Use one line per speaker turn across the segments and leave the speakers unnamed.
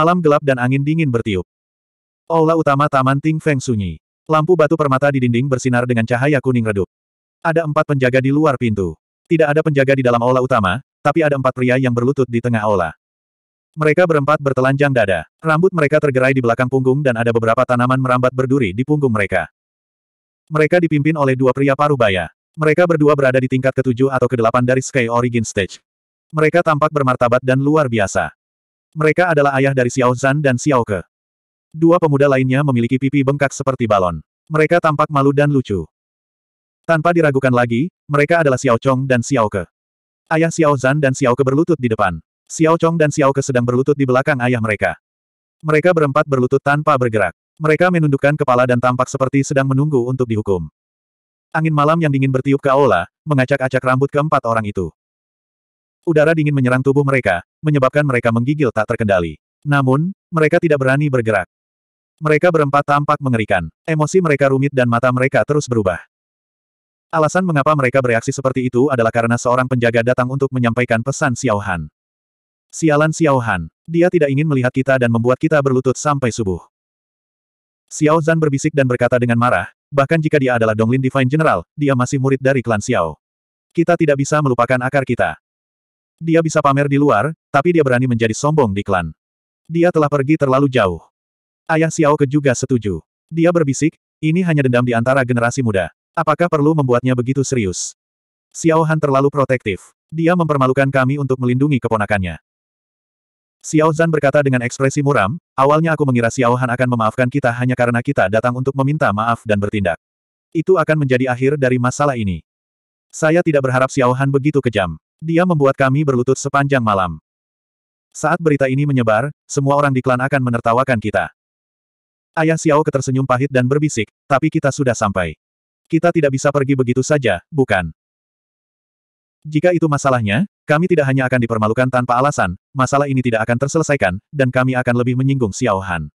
Malam gelap dan angin dingin bertiup. Aula utama Taman Ting Feng sunyi. Lampu batu permata di dinding bersinar dengan cahaya kuning redup. Ada empat penjaga di luar pintu. Tidak ada penjaga di dalam aula utama, tapi ada empat pria yang berlutut di tengah aula. Mereka berempat bertelanjang dada. Rambut mereka tergerai di belakang punggung dan ada beberapa tanaman merambat berduri di punggung mereka. Mereka dipimpin oleh dua pria parubaya. Mereka berdua berada di tingkat ketujuh atau kedelapan dari Sky Origin Stage. Mereka tampak bermartabat dan luar biasa. Mereka adalah ayah dari Xiao Zan dan Xiao Ke. Dua pemuda lainnya memiliki pipi bengkak seperti balon. Mereka tampak malu dan lucu. Tanpa diragukan lagi, mereka adalah Xiao Chong dan Xiao Ke. Ayah Xiao Zan dan Xiao Ke berlutut di depan. Xiao Chong dan Xiao Ke sedang berlutut di belakang ayah mereka. Mereka berempat berlutut tanpa bergerak. Mereka menundukkan kepala dan tampak seperti sedang menunggu untuk dihukum. Angin malam yang dingin bertiup ke aula, mengacak-acak rambut keempat orang itu. Udara dingin menyerang tubuh mereka, menyebabkan mereka menggigil tak terkendali. Namun, mereka tidak berani bergerak. Mereka berempat tampak mengerikan. Emosi mereka rumit dan mata mereka terus berubah. Alasan mengapa mereka bereaksi seperti itu adalah karena seorang penjaga datang untuk menyampaikan pesan Xiao Han. Sialan Xiao Han, dia tidak ingin melihat kita dan membuat kita berlutut sampai subuh. Xiao Zan berbisik dan berkata dengan marah, bahkan jika dia adalah Donglin Divine General, dia masih murid dari klan Xiao. Kita tidak bisa melupakan akar kita. Dia bisa pamer di luar, tapi dia berani menjadi sombong di klan. Dia telah pergi terlalu jauh. Ayah Xiao Ke juga setuju. Dia berbisik, ini hanya dendam di antara generasi muda. Apakah perlu membuatnya begitu serius? Xiao Han terlalu protektif. Dia mempermalukan kami untuk melindungi keponakannya. Xiao Zan berkata dengan ekspresi muram, awalnya aku mengira Xiao Han akan memaafkan kita hanya karena kita datang untuk meminta maaf dan bertindak. Itu akan menjadi akhir dari masalah ini. Saya tidak berharap Xiao Han begitu kejam. Dia membuat kami berlutut sepanjang malam. Saat berita ini menyebar, semua orang di klan akan menertawakan kita. Ayah Xiao ketersenyum pahit dan berbisik, tapi kita sudah sampai. Kita tidak bisa pergi begitu saja, bukan? Jika itu masalahnya, kami tidak hanya akan dipermalukan tanpa alasan, masalah ini tidak akan terselesaikan, dan kami akan lebih menyinggung Xiao Han.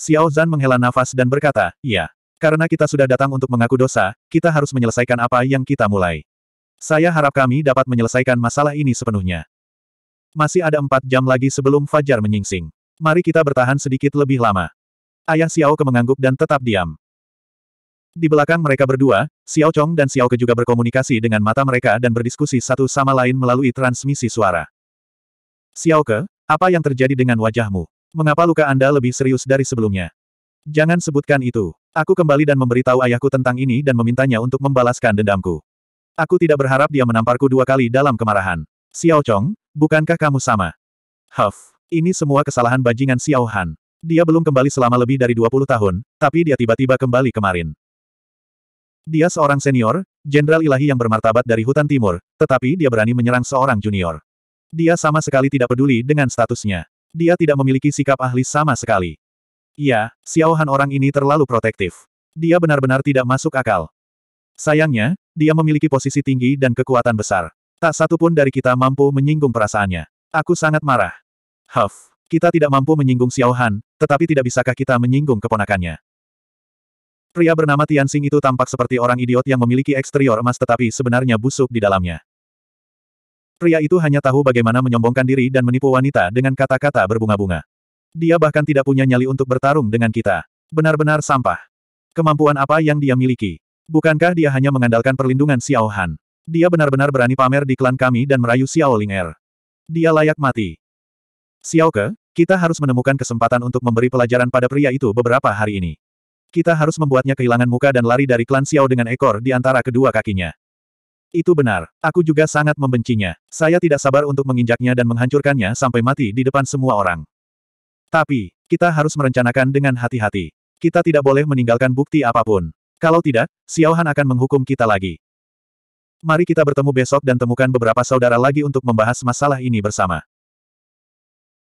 Xiao Zan menghela nafas dan berkata, Ya, Karena kita sudah datang untuk mengaku dosa, kita harus menyelesaikan apa yang kita mulai. Saya harap kami dapat menyelesaikan masalah ini sepenuhnya. Masih ada empat jam lagi sebelum Fajar menyingsing. Mari kita bertahan sedikit lebih lama. Ayah Xiao Ke mengangguk dan tetap diam. Di belakang mereka berdua, Xiao Chong dan Xiao Ke juga berkomunikasi dengan mata mereka dan berdiskusi satu sama lain melalui transmisi suara. Xiao Ke, apa yang terjadi dengan wajahmu? Mengapa luka Anda lebih serius dari sebelumnya? Jangan sebutkan itu. Aku kembali dan memberitahu ayahku tentang ini dan memintanya untuk membalaskan dendamku. Aku tidak berharap dia menamparku dua kali dalam kemarahan. Xiao Chong, bukankah kamu sama? Huff, ini semua kesalahan bajingan Xiao Han. Dia belum kembali selama lebih dari 20 tahun, tapi dia tiba-tiba kembali kemarin. Dia seorang senior, jenderal ilahi yang bermartabat dari hutan timur, tetapi dia berani menyerang seorang junior. Dia sama sekali tidak peduli dengan statusnya. Dia tidak memiliki sikap ahli sama sekali. Ya, Xiao Han orang ini terlalu protektif. Dia benar-benar tidak masuk akal. Sayangnya, dia memiliki posisi tinggi dan kekuatan besar. Tak satu pun dari kita mampu menyinggung perasaannya. Aku sangat marah. Huff, kita tidak mampu menyinggung Xiao Han, tetapi tidak bisakah kita menyinggung keponakannya? Pria bernama Tian Xing itu tampak seperti orang idiot yang memiliki eksterior emas tetapi sebenarnya busuk di dalamnya. Pria itu hanya tahu bagaimana menyombongkan diri dan menipu wanita dengan kata-kata berbunga-bunga. Dia bahkan tidak punya nyali untuk bertarung dengan kita. Benar-benar sampah. Kemampuan apa yang dia miliki? Bukankah dia hanya mengandalkan perlindungan Xiao Han? Dia benar-benar berani pamer di klan kami dan merayu Xiao Ling Er. Dia layak mati. Xiao Ke, kita harus menemukan kesempatan untuk memberi pelajaran pada pria itu beberapa hari ini. Kita harus membuatnya kehilangan muka dan lari dari klan Xiao dengan ekor di antara kedua kakinya. Itu benar, aku juga sangat membencinya. Saya tidak sabar untuk menginjaknya dan menghancurkannya sampai mati di depan semua orang. Tapi, kita harus merencanakan dengan hati-hati. Kita tidak boleh meninggalkan bukti apapun. Kalau tidak, Xiao Han akan menghukum kita lagi. Mari kita bertemu besok dan temukan beberapa saudara lagi untuk membahas masalah ini bersama.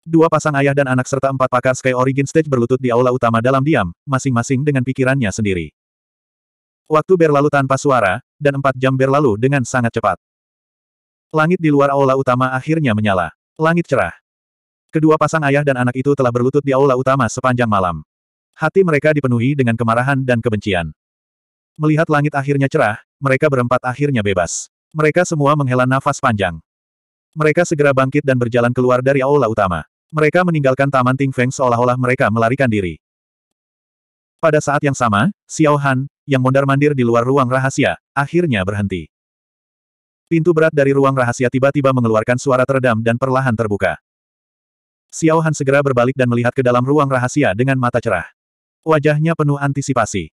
Dua pasang ayah dan anak serta empat pakar Sky Origin Stage berlutut di aula utama dalam diam, masing-masing dengan pikirannya sendiri. Waktu berlalu tanpa suara, dan empat jam berlalu dengan sangat cepat. Langit di luar aula utama akhirnya menyala. Langit cerah. Kedua pasang ayah dan anak itu telah berlutut di aula utama sepanjang malam. Hati mereka dipenuhi dengan kemarahan dan kebencian. Melihat langit akhirnya cerah, mereka berempat akhirnya bebas. Mereka semua menghela nafas panjang. Mereka segera bangkit dan berjalan keluar dari aula utama. Mereka meninggalkan Taman Ting Feng seolah-olah mereka melarikan diri. Pada saat yang sama, Xiao Han, yang mondar-mandir di luar ruang rahasia, akhirnya berhenti. Pintu berat dari ruang rahasia tiba-tiba mengeluarkan suara teredam dan perlahan terbuka. Xiao Han segera berbalik dan melihat ke dalam ruang rahasia dengan mata cerah. Wajahnya penuh antisipasi.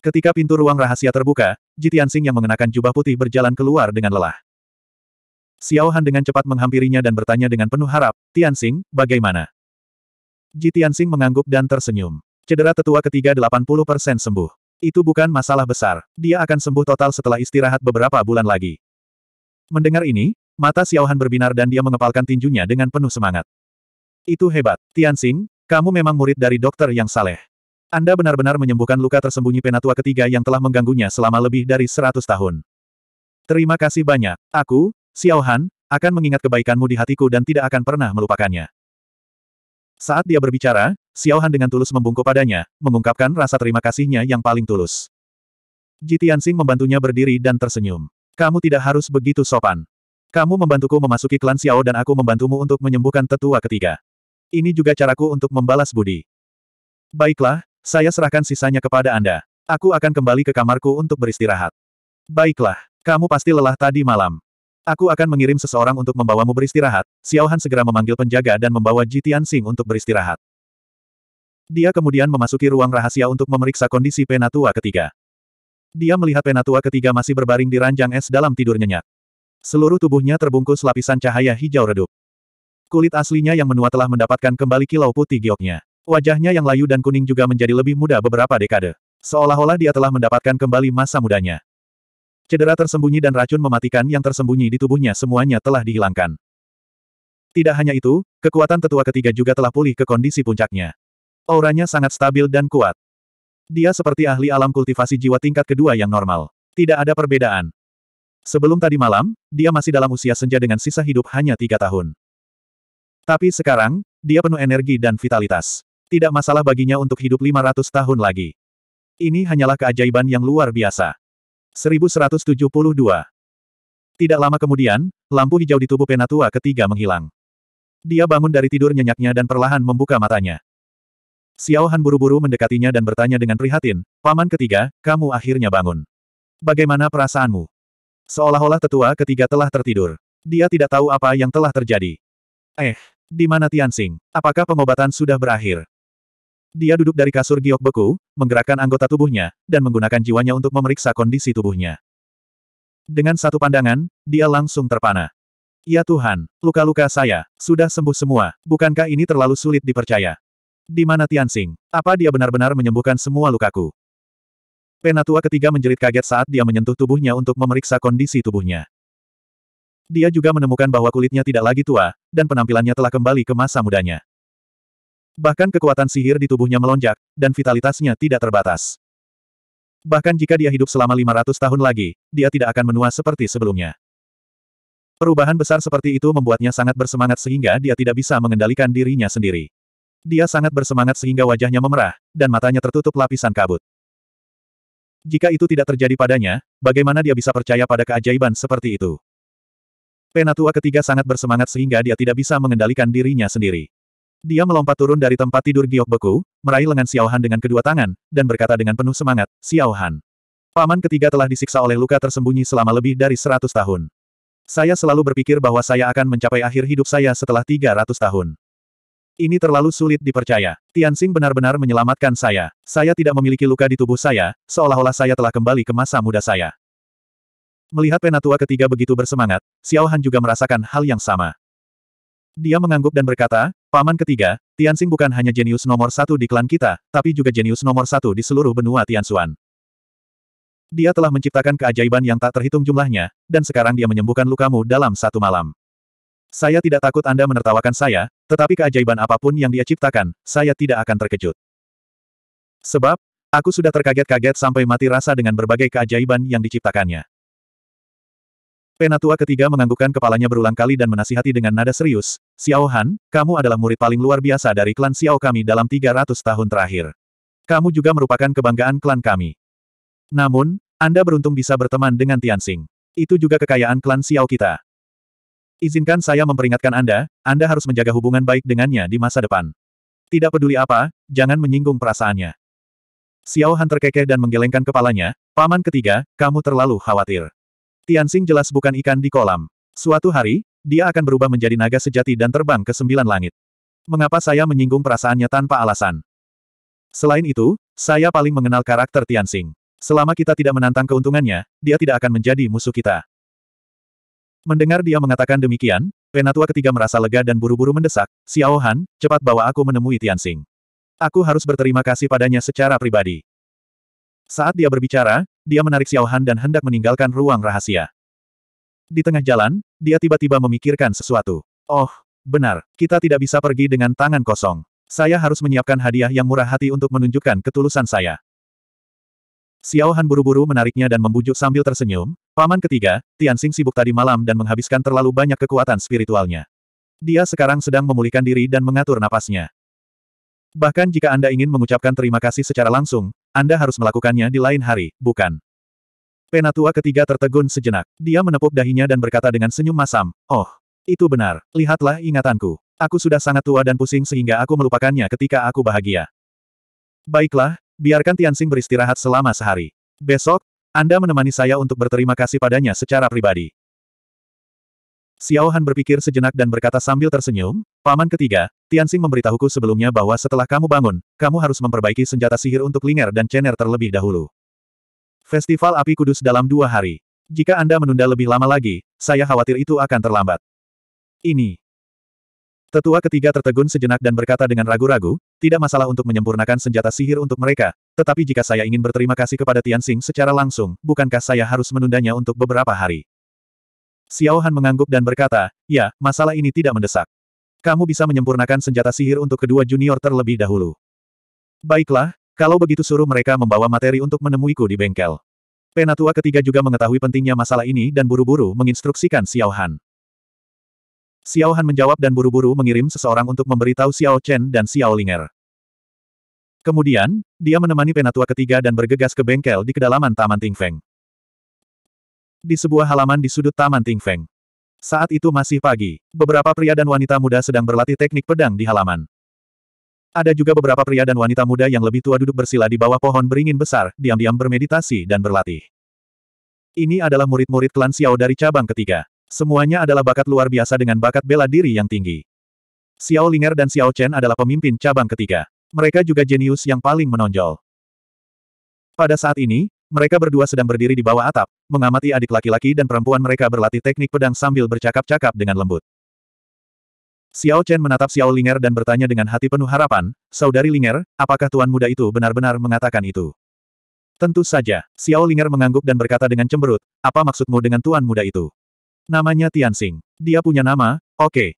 Ketika pintu ruang rahasia terbuka, Sing yang mengenakan jubah putih berjalan keluar dengan lelah. Xiao Han dengan cepat menghampirinya dan bertanya dengan penuh harap, Tianxing, bagaimana? Sing mengangguk dan tersenyum. Cedera tetua ketiga 80% sembuh. Itu bukan masalah besar. Dia akan sembuh total setelah istirahat beberapa bulan lagi. Mendengar ini, mata Xiao Han berbinar dan dia mengepalkan tinjunya dengan penuh semangat. Itu hebat. Tianxing. kamu memang murid dari dokter yang saleh. Anda benar-benar menyembuhkan luka tersembunyi penatua ketiga yang telah mengganggunya selama lebih dari seratus tahun. Terima kasih banyak. Aku, Xiao Han, akan mengingat kebaikanmu di hatiku dan tidak akan pernah melupakannya. Saat dia berbicara, Xiao Han dengan tulus membungkuk padanya, mengungkapkan rasa terima kasihnya yang paling tulus. Ji membantunya berdiri dan tersenyum. Kamu tidak harus begitu sopan. Kamu membantuku memasuki klan Xiao dan aku membantumu untuk menyembuhkan tetua ketiga. Ini juga caraku untuk membalas budi. Baiklah, saya serahkan sisanya kepada Anda. Aku akan kembali ke kamarku untuk beristirahat. Baiklah, kamu pasti lelah tadi malam. Aku akan mengirim seseorang untuk membawamu beristirahat. Xiao Han segera memanggil penjaga dan membawa Jitian Sing untuk beristirahat. Dia kemudian memasuki ruang rahasia untuk memeriksa kondisi penatua ketiga. Dia melihat penatua ketiga masih berbaring di ranjang es dalam tidur nyenyak. Seluruh tubuhnya terbungkus lapisan cahaya hijau redup. Kulit aslinya yang menua telah mendapatkan kembali kilau putih gioknya. Wajahnya yang layu dan kuning juga menjadi lebih muda beberapa dekade. Seolah-olah dia telah mendapatkan kembali masa mudanya. Cedera tersembunyi dan racun mematikan yang tersembunyi di tubuhnya semuanya telah dihilangkan. Tidak hanya itu, kekuatan tetua ketiga juga telah pulih ke kondisi puncaknya. Auranya sangat stabil dan kuat. Dia seperti ahli alam kultivasi jiwa tingkat kedua yang normal. Tidak ada perbedaan. Sebelum tadi malam, dia masih dalam usia senja dengan sisa hidup hanya tiga tahun. Tapi sekarang, dia penuh energi dan vitalitas. Tidak masalah baginya untuk hidup 500 tahun lagi. Ini hanyalah keajaiban yang luar biasa. 1172 Tidak lama kemudian, lampu hijau di tubuh Penatua ketiga menghilang. Dia bangun dari tidur nyenyaknya dan perlahan membuka matanya. Xiao Han buru-buru mendekatinya dan bertanya dengan prihatin, Paman ketiga, kamu akhirnya bangun. Bagaimana perasaanmu? Seolah-olah tetua ketiga telah tertidur. Dia tidak tahu apa yang telah terjadi. Eh, di mana Tianxing? Apakah pengobatan sudah berakhir? Dia duduk dari kasur giok beku, menggerakkan anggota tubuhnya, dan menggunakan jiwanya untuk memeriksa kondisi tubuhnya. Dengan satu pandangan, dia langsung terpana. Ya Tuhan, luka-luka saya, sudah sembuh semua, bukankah ini terlalu sulit dipercaya? Di mana Tianxing? Apa dia benar-benar menyembuhkan semua lukaku? Penatua ketiga menjerit kaget saat dia menyentuh tubuhnya untuk memeriksa kondisi tubuhnya. Dia juga menemukan bahwa kulitnya tidak lagi tua, dan penampilannya telah kembali ke masa mudanya. Bahkan kekuatan sihir di tubuhnya melonjak, dan vitalitasnya tidak terbatas. Bahkan jika dia hidup selama 500 tahun lagi, dia tidak akan menua seperti sebelumnya. Perubahan besar seperti itu membuatnya sangat bersemangat sehingga dia tidak bisa mengendalikan dirinya sendiri. Dia sangat bersemangat sehingga wajahnya memerah, dan matanya tertutup lapisan kabut. Jika itu tidak terjadi padanya, bagaimana dia bisa percaya pada keajaiban seperti itu? Penatua ketiga sangat bersemangat sehingga dia tidak bisa mengendalikan dirinya sendiri. Dia melompat turun dari tempat tidur giok beku, meraih lengan Xiao Han dengan kedua tangan, dan berkata dengan penuh semangat, Xiao Han. Paman ketiga telah disiksa oleh luka tersembunyi selama lebih dari seratus tahun. Saya selalu berpikir bahwa saya akan mencapai akhir hidup saya setelah tiga ratus tahun. Ini terlalu sulit dipercaya. Tianxing benar-benar menyelamatkan saya. Saya tidak memiliki luka di tubuh saya, seolah-olah saya telah kembali ke masa muda saya. Melihat penatua ketiga begitu bersemangat, Xiao Han juga merasakan hal yang sama. Dia mengangguk dan berkata, Paman ketiga, Tianxing bukan hanya jenius nomor satu di klan kita, tapi juga jenius nomor satu di seluruh benua Tianxuan. Dia telah menciptakan keajaiban yang tak terhitung jumlahnya, dan sekarang dia menyembuhkan lukamu dalam satu malam. Saya tidak takut Anda menertawakan saya, tetapi keajaiban apapun yang dia ciptakan, saya tidak akan terkejut. Sebab, aku sudah terkaget-kaget sampai mati rasa dengan berbagai keajaiban yang diciptakannya. Penatua ketiga menganggukkan kepalanya berulang kali dan menasihati dengan nada serius, Xiao Han, kamu adalah murid paling luar biasa dari klan Xiao kami dalam 300 tahun terakhir. Kamu juga merupakan kebanggaan klan kami. Namun, Anda beruntung bisa berteman dengan Tianxing. Itu juga kekayaan klan Xiao kita. Izinkan saya memperingatkan Anda, Anda harus menjaga hubungan baik dengannya di masa depan. Tidak peduli apa, jangan menyinggung perasaannya. Xiao Han terkekeh dan menggelengkan kepalanya, Paman ketiga, kamu terlalu khawatir. Tianxing jelas bukan ikan di kolam. Suatu hari, dia akan berubah menjadi naga sejati dan terbang ke sembilan langit. Mengapa saya menyinggung perasaannya tanpa alasan? Selain itu, saya paling mengenal karakter Tianxing. Selama kita tidak menantang keuntungannya, dia tidak akan menjadi musuh kita. Mendengar dia mengatakan demikian, Penatua ketiga merasa lega dan buru-buru mendesak, Xiao Han, cepat bawa aku menemui Tianxing. Aku harus berterima kasih padanya secara pribadi. Saat dia berbicara, dia menarik Xiao Han dan hendak meninggalkan ruang rahasia. Di tengah jalan, dia tiba-tiba memikirkan sesuatu. Oh, benar, kita tidak bisa pergi dengan tangan kosong. Saya harus menyiapkan hadiah yang murah hati untuk menunjukkan ketulusan saya. Xiao Han buru-buru menariknya dan membujuk sambil tersenyum, Paman ketiga, Tian Xing sibuk tadi malam dan menghabiskan terlalu banyak kekuatan spiritualnya. Dia sekarang sedang memulihkan diri dan mengatur napasnya. Bahkan jika Anda ingin mengucapkan terima kasih secara langsung, anda harus melakukannya di lain hari, bukan? Penatua ketiga tertegun sejenak. Dia menepuk dahinya dan berkata dengan senyum masam, Oh, itu benar, lihatlah ingatanku. Aku sudah sangat tua dan pusing sehingga aku melupakannya ketika aku bahagia. Baiklah, biarkan Tianxing beristirahat selama sehari. Besok, Anda menemani saya untuk berterima kasih padanya secara pribadi. Xiao Han berpikir sejenak dan berkata sambil tersenyum, Paman ketiga, Tianxing memberitahuku sebelumnya bahwa setelah kamu bangun, kamu harus memperbaiki senjata sihir untuk Linger dan Chener terlebih dahulu. Festival Api Kudus dalam dua hari. Jika Anda menunda lebih lama lagi, saya khawatir itu akan terlambat. Ini. Tetua ketiga tertegun sejenak dan berkata dengan ragu-ragu, tidak masalah untuk menyempurnakan senjata sihir untuk mereka, tetapi jika saya ingin berterima kasih kepada Tianxing secara langsung, bukankah saya harus menundanya untuk beberapa hari? Xiao Han mengangguk dan berkata, ya, masalah ini tidak mendesak. Kamu bisa menyempurnakan senjata sihir untuk kedua junior terlebih dahulu. Baiklah, kalau begitu suruh mereka membawa materi untuk menemuiku di bengkel. Penatua ketiga juga mengetahui pentingnya masalah ini dan buru-buru menginstruksikan Xiao Han. Xiao Han menjawab dan buru-buru mengirim seseorang untuk memberitahu Xiao Chen dan Xiao Linger. Kemudian, dia menemani penatua ketiga dan bergegas ke bengkel di kedalaman Taman Tingfeng di sebuah halaman di sudut Taman Ting Feng. Saat itu masih pagi, beberapa pria dan wanita muda sedang berlatih teknik pedang di halaman. Ada juga beberapa pria dan wanita muda yang lebih tua duduk bersila di bawah pohon beringin besar, diam-diam bermeditasi dan berlatih. Ini adalah murid-murid klan Xiao dari cabang ketiga. Semuanya adalah bakat luar biasa dengan bakat bela diri yang tinggi. Xiao Linger dan Xiao Chen adalah pemimpin cabang ketiga. Mereka juga jenius yang paling menonjol. Pada saat ini, mereka berdua sedang berdiri di bawah atap, mengamati adik laki-laki dan perempuan mereka berlatih teknik pedang sambil bercakap-cakap dengan lembut. Xiao Chen menatap Xiao Linger dan bertanya dengan hati penuh harapan, Saudari Linger, apakah tuan muda itu benar-benar mengatakan itu? Tentu saja, Xiao Linger mengangguk dan berkata dengan cemberut, apa maksudmu dengan tuan muda itu? Namanya Tianxing. Dia punya nama, oke. Okay.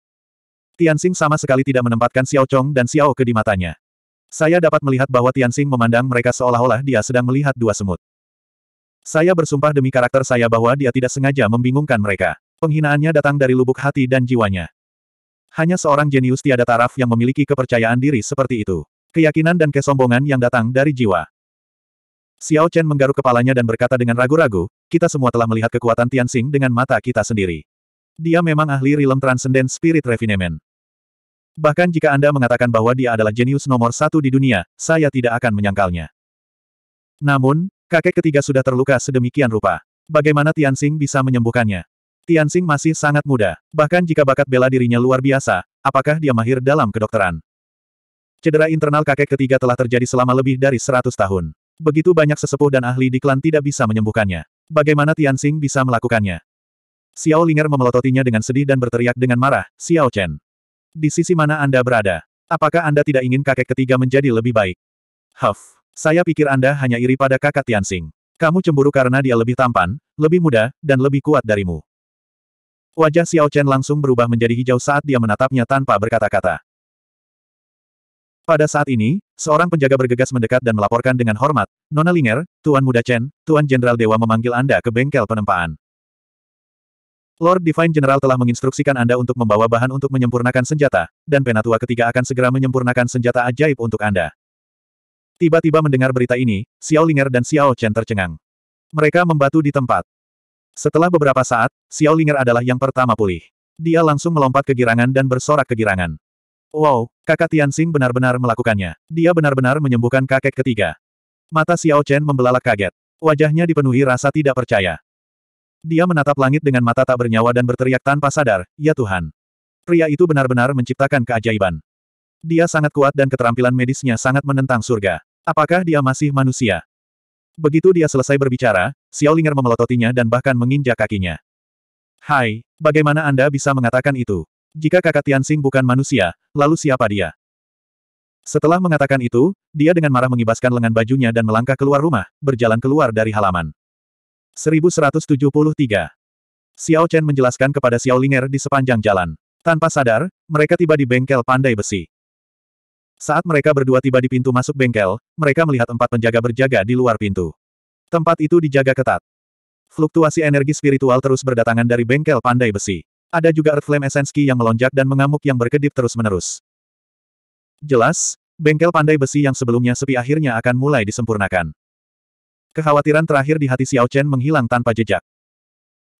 Tianxing sama sekali tidak menempatkan Xiao Chong dan Xiao ke di matanya. Saya dapat melihat bahwa Tianxing memandang mereka seolah-olah dia sedang melihat dua semut. Saya bersumpah demi karakter saya bahwa dia tidak sengaja membingungkan mereka. Penghinaannya datang dari lubuk hati dan jiwanya. Hanya seorang jenius tiada taraf yang memiliki kepercayaan diri seperti itu. Keyakinan dan kesombongan yang datang dari jiwa. Xiao Chen menggaruk kepalanya dan berkata dengan ragu-ragu, kita semua telah melihat kekuatan Tianxing dengan mata kita sendiri. Dia memang ahli rilem transcendent spirit refinement. Bahkan jika Anda mengatakan bahwa dia adalah jenius nomor satu di dunia, saya tidak akan menyangkalnya. Namun, Kakek ketiga sudah terluka sedemikian rupa. Bagaimana Tianxing bisa menyembuhkannya? Tianxing masih sangat muda. Bahkan jika bakat bela dirinya luar biasa, apakah dia mahir dalam kedokteran? Cedera internal kakek ketiga telah terjadi selama lebih dari 100 tahun. Begitu banyak sesepuh dan ahli di klan tidak bisa menyembuhkannya. Bagaimana Tianxing bisa melakukannya? Xiao Linger memelototinya dengan sedih dan berteriak dengan marah, Xiao Chen. Di sisi mana Anda berada? Apakah Anda tidak ingin kakek ketiga menjadi lebih baik? Huff. Saya pikir Anda hanya iri pada kakak Tianxing. Kamu cemburu karena dia lebih tampan, lebih muda, dan lebih kuat darimu. Wajah Xiao Chen langsung berubah menjadi hijau saat dia menatapnya tanpa berkata-kata. Pada saat ini, seorang penjaga bergegas mendekat dan melaporkan dengan hormat, Nona Linger, Tuan Muda Chen, Tuan Jenderal Dewa memanggil Anda ke bengkel penempaan. Lord Divine General telah menginstruksikan Anda untuk membawa bahan untuk menyempurnakan senjata, dan penatua ketiga akan segera menyempurnakan senjata ajaib untuk Anda. Tiba-tiba mendengar berita ini, Xiao Linger dan Xiao Chen tercengang. Mereka membatu di tempat. Setelah beberapa saat, Xiao Linger adalah yang pertama pulih. Dia langsung melompat ke girangan dan bersorak ke girangan. Wow, kakak Tianxing benar-benar melakukannya. Dia benar-benar menyembuhkan kakek ketiga. Mata Xiao Chen membelalak kaget. Wajahnya dipenuhi rasa tidak percaya. Dia menatap langit dengan mata tak bernyawa dan berteriak tanpa sadar, Ya Tuhan. Pria itu benar-benar menciptakan keajaiban. Dia sangat kuat dan keterampilan medisnya sangat menentang surga. Apakah dia masih manusia? Begitu dia selesai berbicara, Xiao Ling'er memelototinya dan bahkan menginjak kakinya. Hai, bagaimana Anda bisa mengatakan itu? Jika kakak Tianxing bukan manusia, lalu siapa dia? Setelah mengatakan itu, dia dengan marah mengibaskan lengan bajunya dan melangkah keluar rumah, berjalan keluar dari halaman. 1173 Xiao Chen menjelaskan kepada Xiao Linger di sepanjang jalan. Tanpa sadar, mereka tiba di bengkel pandai besi. Saat mereka berdua tiba di pintu masuk bengkel, mereka melihat empat penjaga berjaga di luar pintu. Tempat itu dijaga ketat. Fluktuasi energi spiritual terus berdatangan dari bengkel pandai besi. Ada juga Earth Flame Essence Key yang melonjak dan mengamuk yang berkedip terus-menerus. Jelas, bengkel pandai besi yang sebelumnya sepi akhirnya akan mulai disempurnakan. Kekhawatiran terakhir di hati Xiao Chen menghilang tanpa jejak.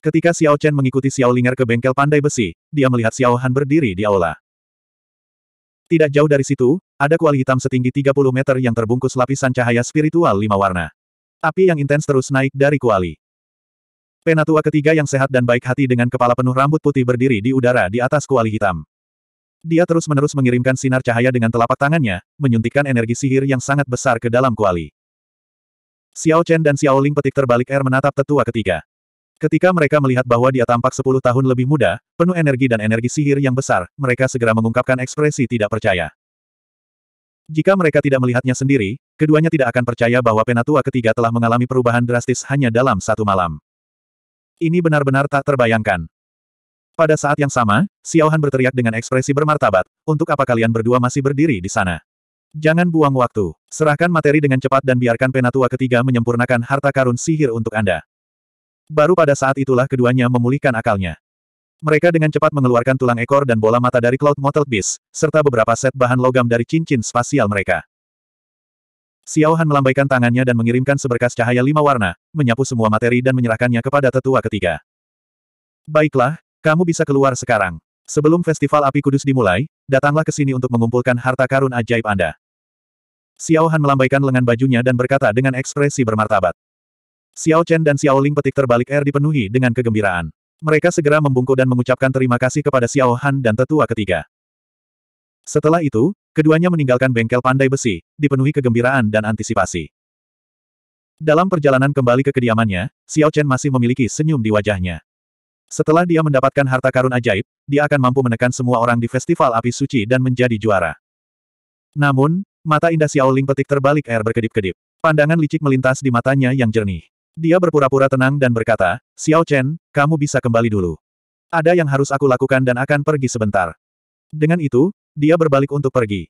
Ketika Xiao Chen mengikuti Xiao Linger ke bengkel pandai besi, dia melihat Xiao Han berdiri di aula. Tidak jauh dari situ, ada kuali hitam setinggi 30 meter yang terbungkus lapisan cahaya spiritual lima warna. Api yang intens terus naik dari kuali. Penatua ketiga yang sehat dan baik hati dengan kepala penuh rambut putih berdiri di udara di atas kuali hitam. Dia terus-menerus mengirimkan sinar cahaya dengan telapak tangannya, menyuntikkan energi sihir yang sangat besar ke dalam kuali. Xiao Chen dan Xiao Ling petik terbalik air menatap tetua ketiga. Ketika mereka melihat bahwa dia tampak sepuluh tahun lebih muda, penuh energi dan energi sihir yang besar, mereka segera mengungkapkan ekspresi tidak percaya. Jika mereka tidak melihatnya sendiri, keduanya tidak akan percaya bahwa penatua ketiga telah mengalami perubahan drastis hanya dalam satu malam. Ini benar-benar tak terbayangkan. Pada saat yang sama, Xiaohan berteriak dengan ekspresi bermartabat, untuk apa kalian berdua masih berdiri di sana? Jangan buang waktu, serahkan materi dengan cepat dan biarkan penatua ketiga menyempurnakan harta karun sihir untuk Anda. Baru pada saat itulah keduanya memulihkan akalnya. Mereka dengan cepat mengeluarkan tulang ekor dan bola mata dari Cloud Motel Beast, serta beberapa set bahan logam dari cincin spasial mereka. Xiao Han melambaikan tangannya dan mengirimkan seberkas cahaya lima warna, menyapu semua materi dan menyerahkannya kepada tetua ketiga. Baiklah, kamu bisa keluar sekarang. Sebelum festival api kudus dimulai, datanglah ke sini untuk mengumpulkan harta karun ajaib Anda. Xiao Han melambaikan lengan bajunya dan berkata dengan ekspresi bermartabat. Xiao Chen dan Xiao Ling petik terbalik air dipenuhi dengan kegembiraan. Mereka segera membungkuk dan mengucapkan terima kasih kepada Xiao Han dan tetua ketiga. Setelah itu, keduanya meninggalkan bengkel pandai besi, dipenuhi kegembiraan dan antisipasi. Dalam perjalanan kembali ke kediamannya, Xiao Chen masih memiliki senyum di wajahnya. Setelah dia mendapatkan harta karun ajaib, dia akan mampu menekan semua orang di Festival Api Suci dan menjadi juara. Namun, mata indah Xiao Ling petik terbalik air berkedip-kedip. Pandangan licik melintas di matanya yang jernih. Dia berpura-pura tenang dan berkata, Xiao Chen, kamu bisa kembali dulu. Ada yang harus aku lakukan dan akan pergi sebentar. Dengan itu, dia berbalik untuk pergi.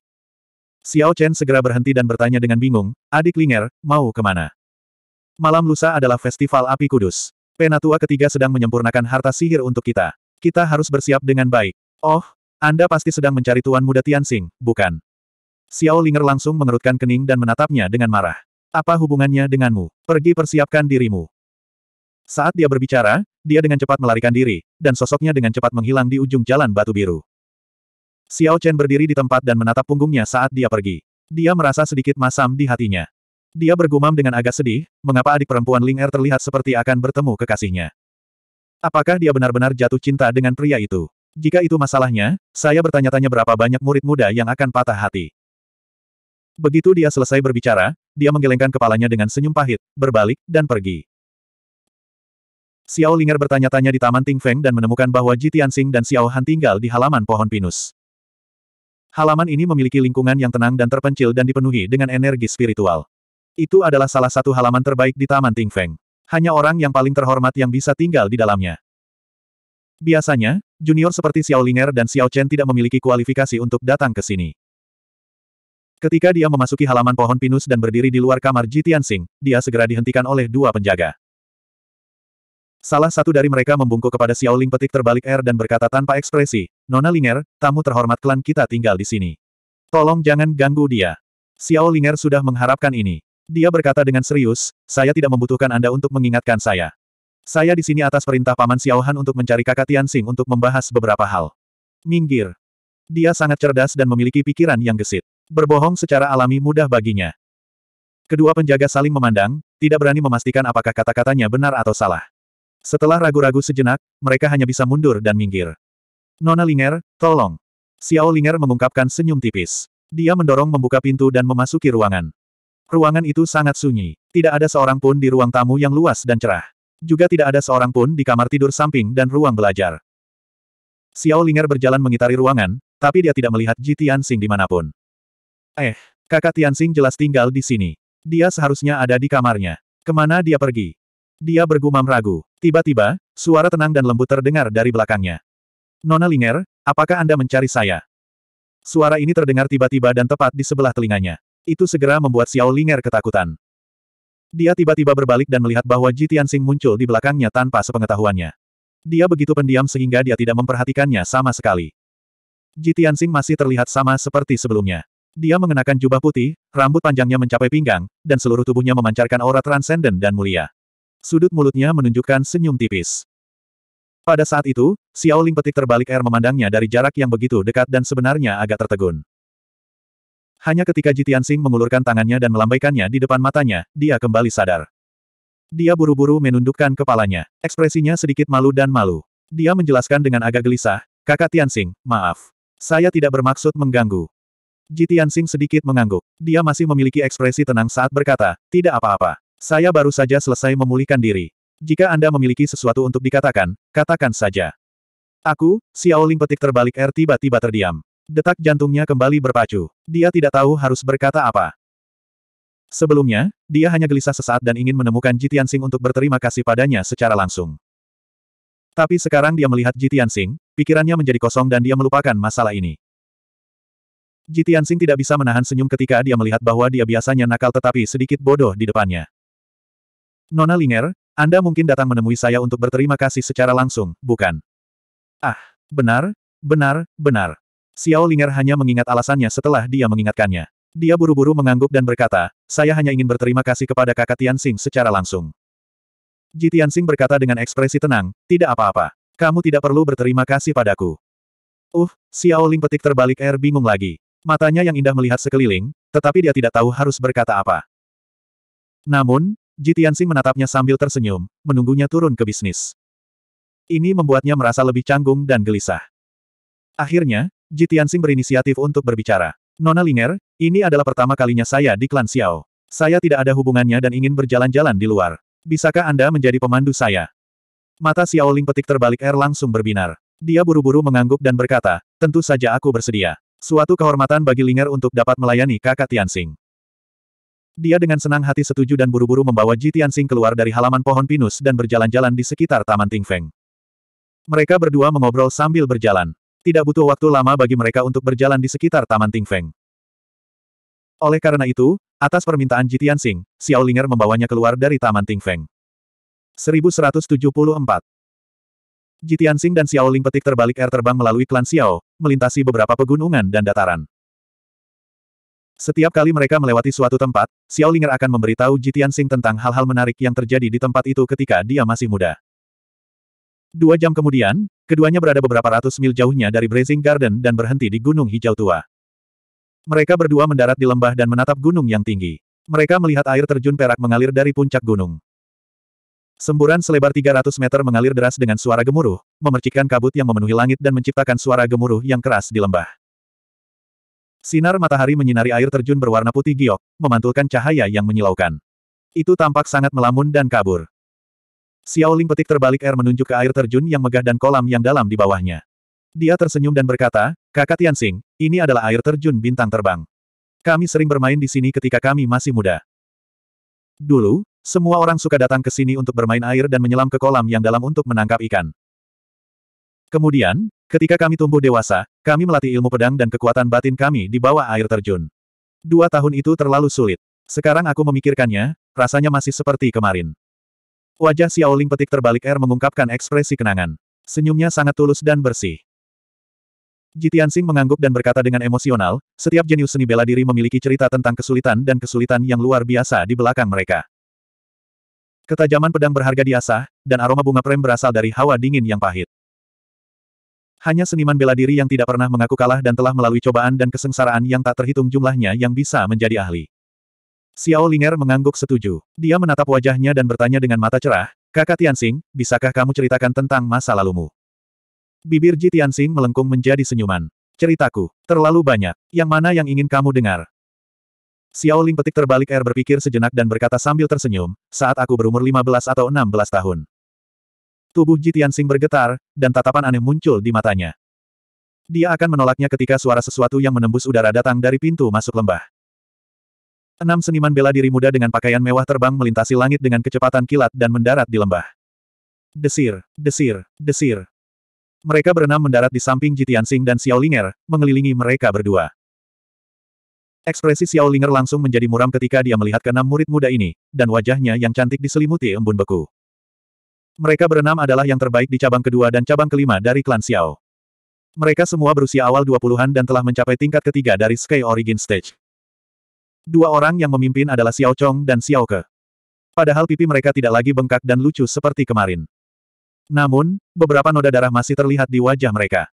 Xiao Chen segera berhenti dan bertanya dengan bingung, adik Linger, mau kemana? Malam lusa adalah festival api kudus. Penatua ketiga sedang menyempurnakan harta sihir untuk kita. Kita harus bersiap dengan baik. Oh, Anda pasti sedang mencari Tuan Muda Tianxing, bukan? Xiao Linger langsung mengerutkan kening dan menatapnya dengan marah. Apa hubungannya denganmu? Pergi persiapkan dirimu. Saat dia berbicara, dia dengan cepat melarikan diri, dan sosoknya dengan cepat menghilang di ujung jalan batu biru. Xiao Chen berdiri di tempat dan menatap punggungnya saat dia pergi. Dia merasa sedikit masam di hatinya. Dia bergumam dengan agak sedih, mengapa adik perempuan Ling Er terlihat seperti akan bertemu kekasihnya. Apakah dia benar-benar jatuh cinta dengan pria itu? Jika itu masalahnya, saya bertanya-tanya berapa banyak murid muda yang akan patah hati. Begitu dia selesai berbicara, dia menggelengkan kepalanya dengan senyum pahit, berbalik, dan pergi. Xiao Linger bertanya-tanya di Taman Ting Feng dan menemukan bahwa Ji Tianxing dan Xiao Han tinggal di halaman pohon pinus. Halaman ini memiliki lingkungan yang tenang dan terpencil dan dipenuhi dengan energi spiritual. Itu adalah salah satu halaman terbaik di Taman Ting Feng. Hanya orang yang paling terhormat yang bisa tinggal di dalamnya. Biasanya, junior seperti Xiao Linger dan Xiao Chen tidak memiliki kualifikasi untuk datang ke sini. Ketika dia memasuki halaman pohon pinus dan berdiri di luar kamar Ji Tianxing, dia segera dihentikan oleh dua penjaga. Salah satu dari mereka membungkuk kepada Xiaoling petik terbalik air dan berkata tanpa ekspresi, Nona Linger, tamu terhormat klan kita tinggal di sini. Tolong jangan ganggu dia. Xiao Ling'er sudah mengharapkan ini. Dia berkata dengan serius, saya tidak membutuhkan Anda untuk mengingatkan saya. Saya di sini atas perintah Paman Xiaohan untuk mencari kakak Tianxing untuk membahas beberapa hal. Minggir. Dia sangat cerdas dan memiliki pikiran yang gesit berbohong secara alami mudah baginya. Kedua penjaga saling memandang, tidak berani memastikan apakah kata-katanya benar atau salah. Setelah ragu-ragu sejenak, mereka hanya bisa mundur dan minggir. Nona Linger, tolong. Xiao Linger mengungkapkan senyum tipis. Dia mendorong membuka pintu dan memasuki ruangan. Ruangan itu sangat sunyi. Tidak ada seorang pun di ruang tamu yang luas dan cerah. Juga tidak ada seorang pun di kamar tidur samping dan ruang belajar. Xiao Linger berjalan mengitari ruangan, tapi dia tidak melihat Jitian Sing dimanapun. Eh, kakak Tianxing jelas tinggal di sini. Dia seharusnya ada di kamarnya. Kemana dia pergi? Dia bergumam ragu. Tiba-tiba, suara tenang dan lembut terdengar dari belakangnya. Nona Linger, apakah Anda mencari saya? Suara ini terdengar tiba-tiba dan tepat di sebelah telinganya. Itu segera membuat Xiao Linger ketakutan. Dia tiba-tiba berbalik dan melihat bahwa Ji Tianxing muncul di belakangnya tanpa sepengetahuannya. Dia begitu pendiam sehingga dia tidak memperhatikannya sama sekali. Ji Tianxing masih terlihat sama seperti sebelumnya. Dia mengenakan jubah putih, rambut panjangnya mencapai pinggang, dan seluruh tubuhnya memancarkan aura transenden dan mulia. Sudut mulutnya menunjukkan senyum tipis. Pada saat itu, Xiao Ling petik terbalik air memandangnya dari jarak yang begitu dekat dan sebenarnya agak tertegun. Hanya ketika Jitian Sing mengulurkan tangannya dan melambaikannya di depan matanya, dia kembali sadar. Dia buru-buru menundukkan kepalanya. Ekspresinya sedikit malu dan malu. Dia menjelaskan dengan agak gelisah, Kakak Tian Sing, maaf. Saya tidak bermaksud mengganggu. Ji Tianxing sedikit mengangguk. Dia masih memiliki ekspresi tenang saat berkata, tidak apa-apa. Saya baru saja selesai memulihkan diri. Jika Anda memiliki sesuatu untuk dikatakan, katakan saja. Aku, Xiao Ling petik terbalik R tiba-tiba terdiam. Detak jantungnya kembali berpacu. Dia tidak tahu harus berkata apa. Sebelumnya, dia hanya gelisah sesaat dan ingin menemukan Jitian Sing untuk berterima kasih padanya secara langsung. Tapi sekarang dia melihat Jitian Sing, pikirannya menjadi kosong dan dia melupakan masalah ini. Sing tidak bisa menahan senyum ketika dia melihat bahwa dia biasanya nakal tetapi sedikit bodoh di depannya. Nona Linger, Anda mungkin datang menemui saya untuk berterima kasih secara langsung, bukan? Ah, benar, benar, benar. Xiao Linger hanya mengingat alasannya setelah dia mengingatkannya. Dia buru-buru mengangguk dan berkata, saya hanya ingin berterima kasih kepada kakak Tianxing secara langsung. Ji Tianxing berkata dengan ekspresi tenang, tidak apa-apa. Kamu tidak perlu berterima kasih padaku. Uh, Xiao Ling petik terbalik air bingung lagi. Matanya yang indah melihat sekeliling, tetapi dia tidak tahu harus berkata apa. Namun, Jitiansing menatapnya sambil tersenyum, menunggunya turun ke bisnis. Ini membuatnya merasa lebih canggung dan gelisah. Akhirnya, Jitiansing berinisiatif untuk berbicara. Nona Linger, ini adalah pertama kalinya saya di klan Xiao. Saya tidak ada hubungannya dan ingin berjalan-jalan di luar. Bisakah Anda menjadi pemandu saya? Mata Xiao Ling petik terbalik air langsung berbinar. Dia buru-buru mengangguk dan berkata, tentu saja aku bersedia. Suatu kehormatan bagi Linger untuk dapat melayani kakak Tianxing. Dia dengan senang hati setuju dan buru-buru membawa Ji Tianxing keluar dari halaman pohon pinus dan berjalan-jalan di sekitar Taman Tingfeng. Mereka berdua mengobrol sambil berjalan. Tidak butuh waktu lama bagi mereka untuk berjalan di sekitar Taman Tingfeng. Oleh karena itu, atas permintaan Ji Tianxing, Xiao Linger membawanya keluar dari Taman Tingfeng. 1174 Jitian Sing dan Xiao Ling petik terbalik air terbang melalui klan Xiao, melintasi beberapa pegunungan dan dataran. Setiap kali mereka melewati suatu tempat, Xiao Linger akan memberitahu Jitian Sing tentang hal-hal menarik yang terjadi di tempat itu ketika dia masih muda. Dua jam kemudian, keduanya berada beberapa ratus mil jauhnya dari Brazing Garden dan berhenti di Gunung Hijau Tua. Mereka berdua mendarat di lembah dan menatap gunung yang tinggi. Mereka melihat air terjun perak mengalir dari puncak gunung. Semburan selebar 300 meter mengalir deras dengan suara gemuruh, memercikkan kabut yang memenuhi langit dan menciptakan suara gemuruh yang keras di lembah. Sinar matahari menyinari air terjun berwarna putih giok, memantulkan cahaya yang menyilaukan. Itu tampak sangat melamun dan kabur. Xiao Ling petik terbalik air menunjuk ke air terjun yang megah dan kolam yang dalam di bawahnya. Dia tersenyum dan berkata, Kakak Tianxing, ini adalah air terjun bintang terbang. Kami sering bermain di sini ketika kami masih muda. Dulu, semua orang suka datang ke sini untuk bermain air dan menyelam ke kolam yang dalam untuk menangkap ikan. Kemudian, ketika kami tumbuh dewasa, kami melatih ilmu pedang dan kekuatan batin kami di bawah air terjun. Dua tahun itu terlalu sulit. Sekarang aku memikirkannya, rasanya masih seperti kemarin. Wajah Xiaoling petik terbalik air mengungkapkan ekspresi kenangan. Senyumnya sangat tulus dan bersih. Jitian Jitiansing mengangguk dan berkata dengan emosional, setiap jenius seni bela diri memiliki cerita tentang kesulitan dan kesulitan yang luar biasa di belakang mereka. Ketajaman pedang berharga diasah, dan aroma bunga prem berasal dari hawa dingin yang pahit. Hanya seniman bela diri yang tidak pernah mengaku kalah dan telah melalui cobaan dan kesengsaraan yang tak terhitung jumlahnya yang bisa menjadi ahli. Xiao Linger mengangguk setuju. Dia menatap wajahnya dan bertanya dengan mata cerah, Kakak Tiansing, bisakah kamu ceritakan tentang masa lalumu? Bibir Ji Tianxing melengkung menjadi senyuman. Ceritaku, terlalu banyak. Yang mana yang ingin kamu dengar? Xiao Ling petik terbalik air berpikir sejenak dan berkata sambil tersenyum, saat aku berumur 15 atau 16 tahun. Tubuh Ji Tianxing bergetar, dan tatapan aneh muncul di matanya. Dia akan menolaknya ketika suara sesuatu yang menembus udara datang dari pintu masuk lembah. Enam seniman bela diri muda dengan pakaian mewah terbang melintasi langit dengan kecepatan kilat dan mendarat di lembah. Desir, desir, desir. Mereka berenam mendarat di samping Jitiansing dan Xiao Ling'er mengelilingi mereka berdua. Ekspresi Xiao Ling'er langsung menjadi muram ketika dia melihat keenam murid muda ini, dan wajahnya yang cantik diselimuti embun beku. Mereka berenam adalah yang terbaik di cabang kedua dan cabang kelima dari klan Xiao. Mereka semua berusia awal 20-an dan telah mencapai tingkat ketiga dari Sky Origin Stage. Dua orang yang memimpin adalah Xiao Chong dan Xiao Ke. Padahal pipi mereka tidak lagi bengkak dan lucu seperti kemarin. Namun, beberapa noda darah masih terlihat di wajah mereka.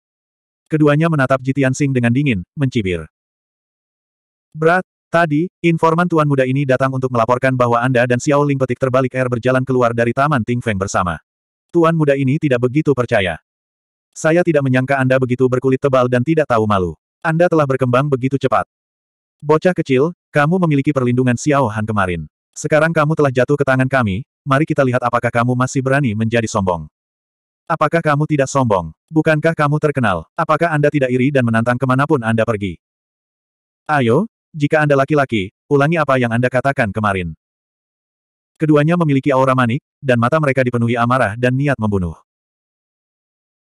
Keduanya menatap Jitian Sing dengan dingin, mencibir. Berat, tadi, informan tuan muda ini datang untuk melaporkan bahwa Anda dan Xiao Ling petik terbalik air berjalan keluar dari Taman Ting Feng bersama. Tuan muda ini tidak begitu percaya. Saya tidak menyangka Anda begitu berkulit tebal dan tidak tahu malu. Anda telah berkembang begitu cepat. Bocah kecil, kamu memiliki perlindungan Xiao Han kemarin. Sekarang kamu telah jatuh ke tangan kami, mari kita lihat apakah kamu masih berani menjadi sombong. Apakah kamu tidak sombong? Bukankah kamu terkenal? Apakah Anda tidak iri dan menantang kemanapun Anda pergi? Ayo, jika Anda laki-laki, ulangi apa yang Anda katakan kemarin. Keduanya memiliki aura manik, dan mata mereka dipenuhi amarah dan niat membunuh.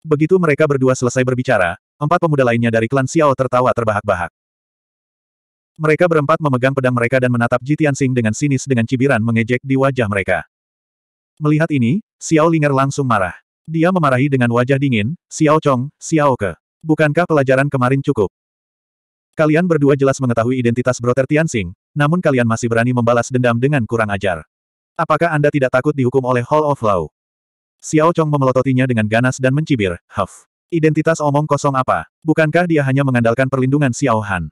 Begitu mereka berdua selesai berbicara, empat pemuda lainnya dari klan Xiao tertawa terbahak-bahak. Mereka berempat memegang pedang mereka dan menatap Jitian Sing dengan sinis dengan cibiran mengejek di wajah mereka. Melihat ini, Xiao Linger langsung marah. Dia memarahi dengan wajah dingin, Xiao Chong, Xiao Ke. Bukankah pelajaran kemarin cukup? Kalian berdua jelas mengetahui identitas Broter Tianxing, namun kalian masih berani membalas dendam dengan kurang ajar. Apakah Anda tidak takut dihukum oleh Hall of Law? Xiao Chong memelototinya dengan ganas dan mencibir, Huff. Identitas omong kosong apa? Bukankah dia hanya mengandalkan perlindungan Xiao Han?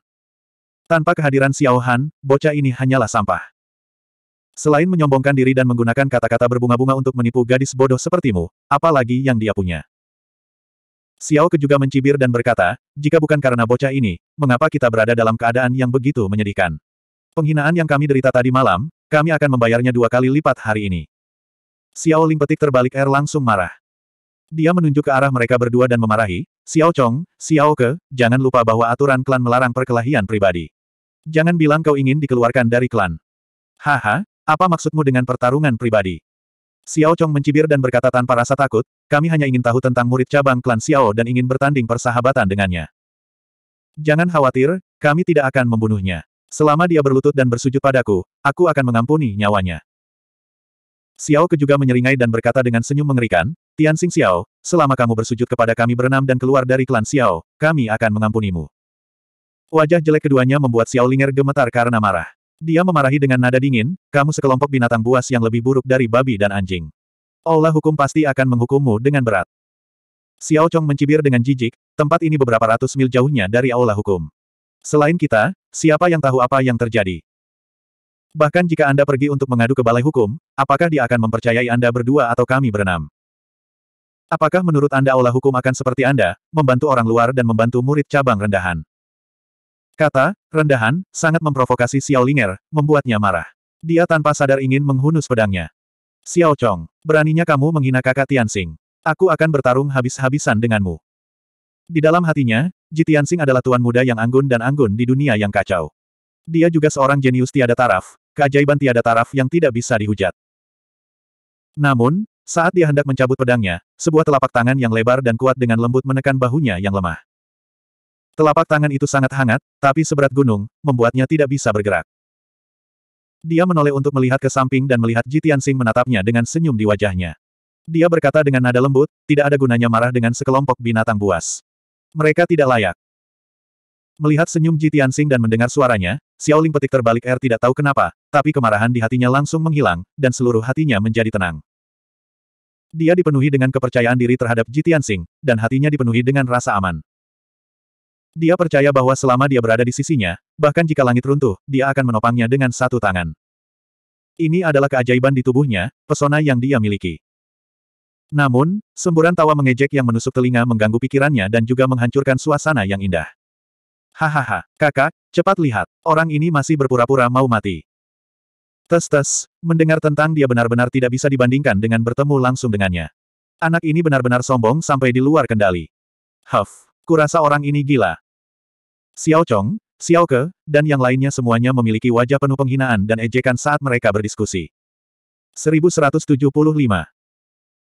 Tanpa kehadiran Xiao Han, bocah ini hanyalah sampah. Selain menyombongkan diri dan menggunakan kata-kata berbunga-bunga untuk menipu gadis bodoh sepertimu, apalagi yang dia punya. Xiao Ke juga mencibir dan berkata, jika bukan karena bocah ini, mengapa kita berada dalam keadaan yang begitu menyedihkan? Penghinaan yang kami derita tadi malam, kami akan membayarnya dua kali lipat hari ini. Xiao Ling petik terbalik air langsung marah. Dia menunjuk ke arah mereka berdua dan memarahi, Xiao Chong, Xiao Ke, jangan lupa bahwa aturan klan melarang perkelahian pribadi. Jangan bilang kau ingin dikeluarkan dari klan. Haha, apa maksudmu dengan pertarungan pribadi? Xiao Chong mencibir dan berkata tanpa rasa takut, kami hanya ingin tahu tentang murid cabang klan Xiao dan ingin bertanding persahabatan dengannya. Jangan khawatir, kami tidak akan membunuhnya. Selama dia berlutut dan bersujud padaku, aku akan mengampuni nyawanya. Xiao Ke juga menyeringai dan berkata dengan senyum mengerikan, Tian Xing Xiao, selama kamu bersujud kepada kami berenam dan keluar dari klan Xiao, kami akan mengampunimu. Wajah jelek keduanya membuat Xiao Linger gemetar karena marah. Dia memarahi dengan nada dingin, kamu sekelompok binatang buas yang lebih buruk dari babi dan anjing. Allah hukum pasti akan menghukummu dengan berat. Xiao Chong mencibir dengan jijik, tempat ini beberapa ratus mil jauhnya dari Allah hukum. Selain kita, siapa yang tahu apa yang terjadi? Bahkan jika Anda pergi untuk mengadu ke balai hukum, apakah dia akan mempercayai Anda berdua atau kami berenam? Apakah menurut Anda Allah hukum akan seperti Anda, membantu orang luar dan membantu murid cabang rendahan? Kata, rendahan, sangat memprovokasi Xiao Linger, membuatnya marah. Dia tanpa sadar ingin menghunus pedangnya. Xiao Chong, beraninya kamu menghina kakak Tianxing. Aku akan bertarung habis-habisan denganmu. Di dalam hatinya, Ji Tianxing adalah tuan muda yang anggun dan anggun di dunia yang kacau. Dia juga seorang jenius tiada taraf, keajaiban tiada taraf yang tidak bisa dihujat. Namun, saat dia hendak mencabut pedangnya, sebuah telapak tangan yang lebar dan kuat dengan lembut menekan bahunya yang lemah. Telapak tangan itu sangat hangat, tapi seberat gunung, membuatnya tidak bisa bergerak. Dia menoleh untuk melihat ke samping dan melihat Jitian Sing menatapnya dengan senyum di wajahnya. Dia berkata dengan nada lembut, tidak ada gunanya marah dengan sekelompok binatang buas. Mereka tidak layak. Melihat senyum Jitian Sing dan mendengar suaranya, Xiaoling petik terbalik air tidak tahu kenapa, tapi kemarahan di hatinya langsung menghilang, dan seluruh hatinya menjadi tenang. Dia dipenuhi dengan kepercayaan diri terhadap Jitian Sing, dan hatinya dipenuhi dengan rasa aman. Dia percaya bahwa selama dia berada di sisinya, bahkan jika langit runtuh, dia akan menopangnya dengan satu tangan. Ini adalah keajaiban di tubuhnya, pesona yang dia miliki. Namun, semburan tawa mengejek yang menusuk telinga mengganggu pikirannya dan juga menghancurkan suasana yang indah. Hahaha, kakak, cepat lihat, orang ini masih berpura-pura mau mati. Tes-tes, mendengar tentang dia benar-benar tidak bisa dibandingkan dengan bertemu langsung dengannya. Anak ini benar-benar sombong sampai di luar kendali. Huff. Kurasa orang ini gila. Xiao Chong, Xiao Ke, dan yang lainnya semuanya memiliki wajah penuh penghinaan dan ejekan saat mereka berdiskusi. 1175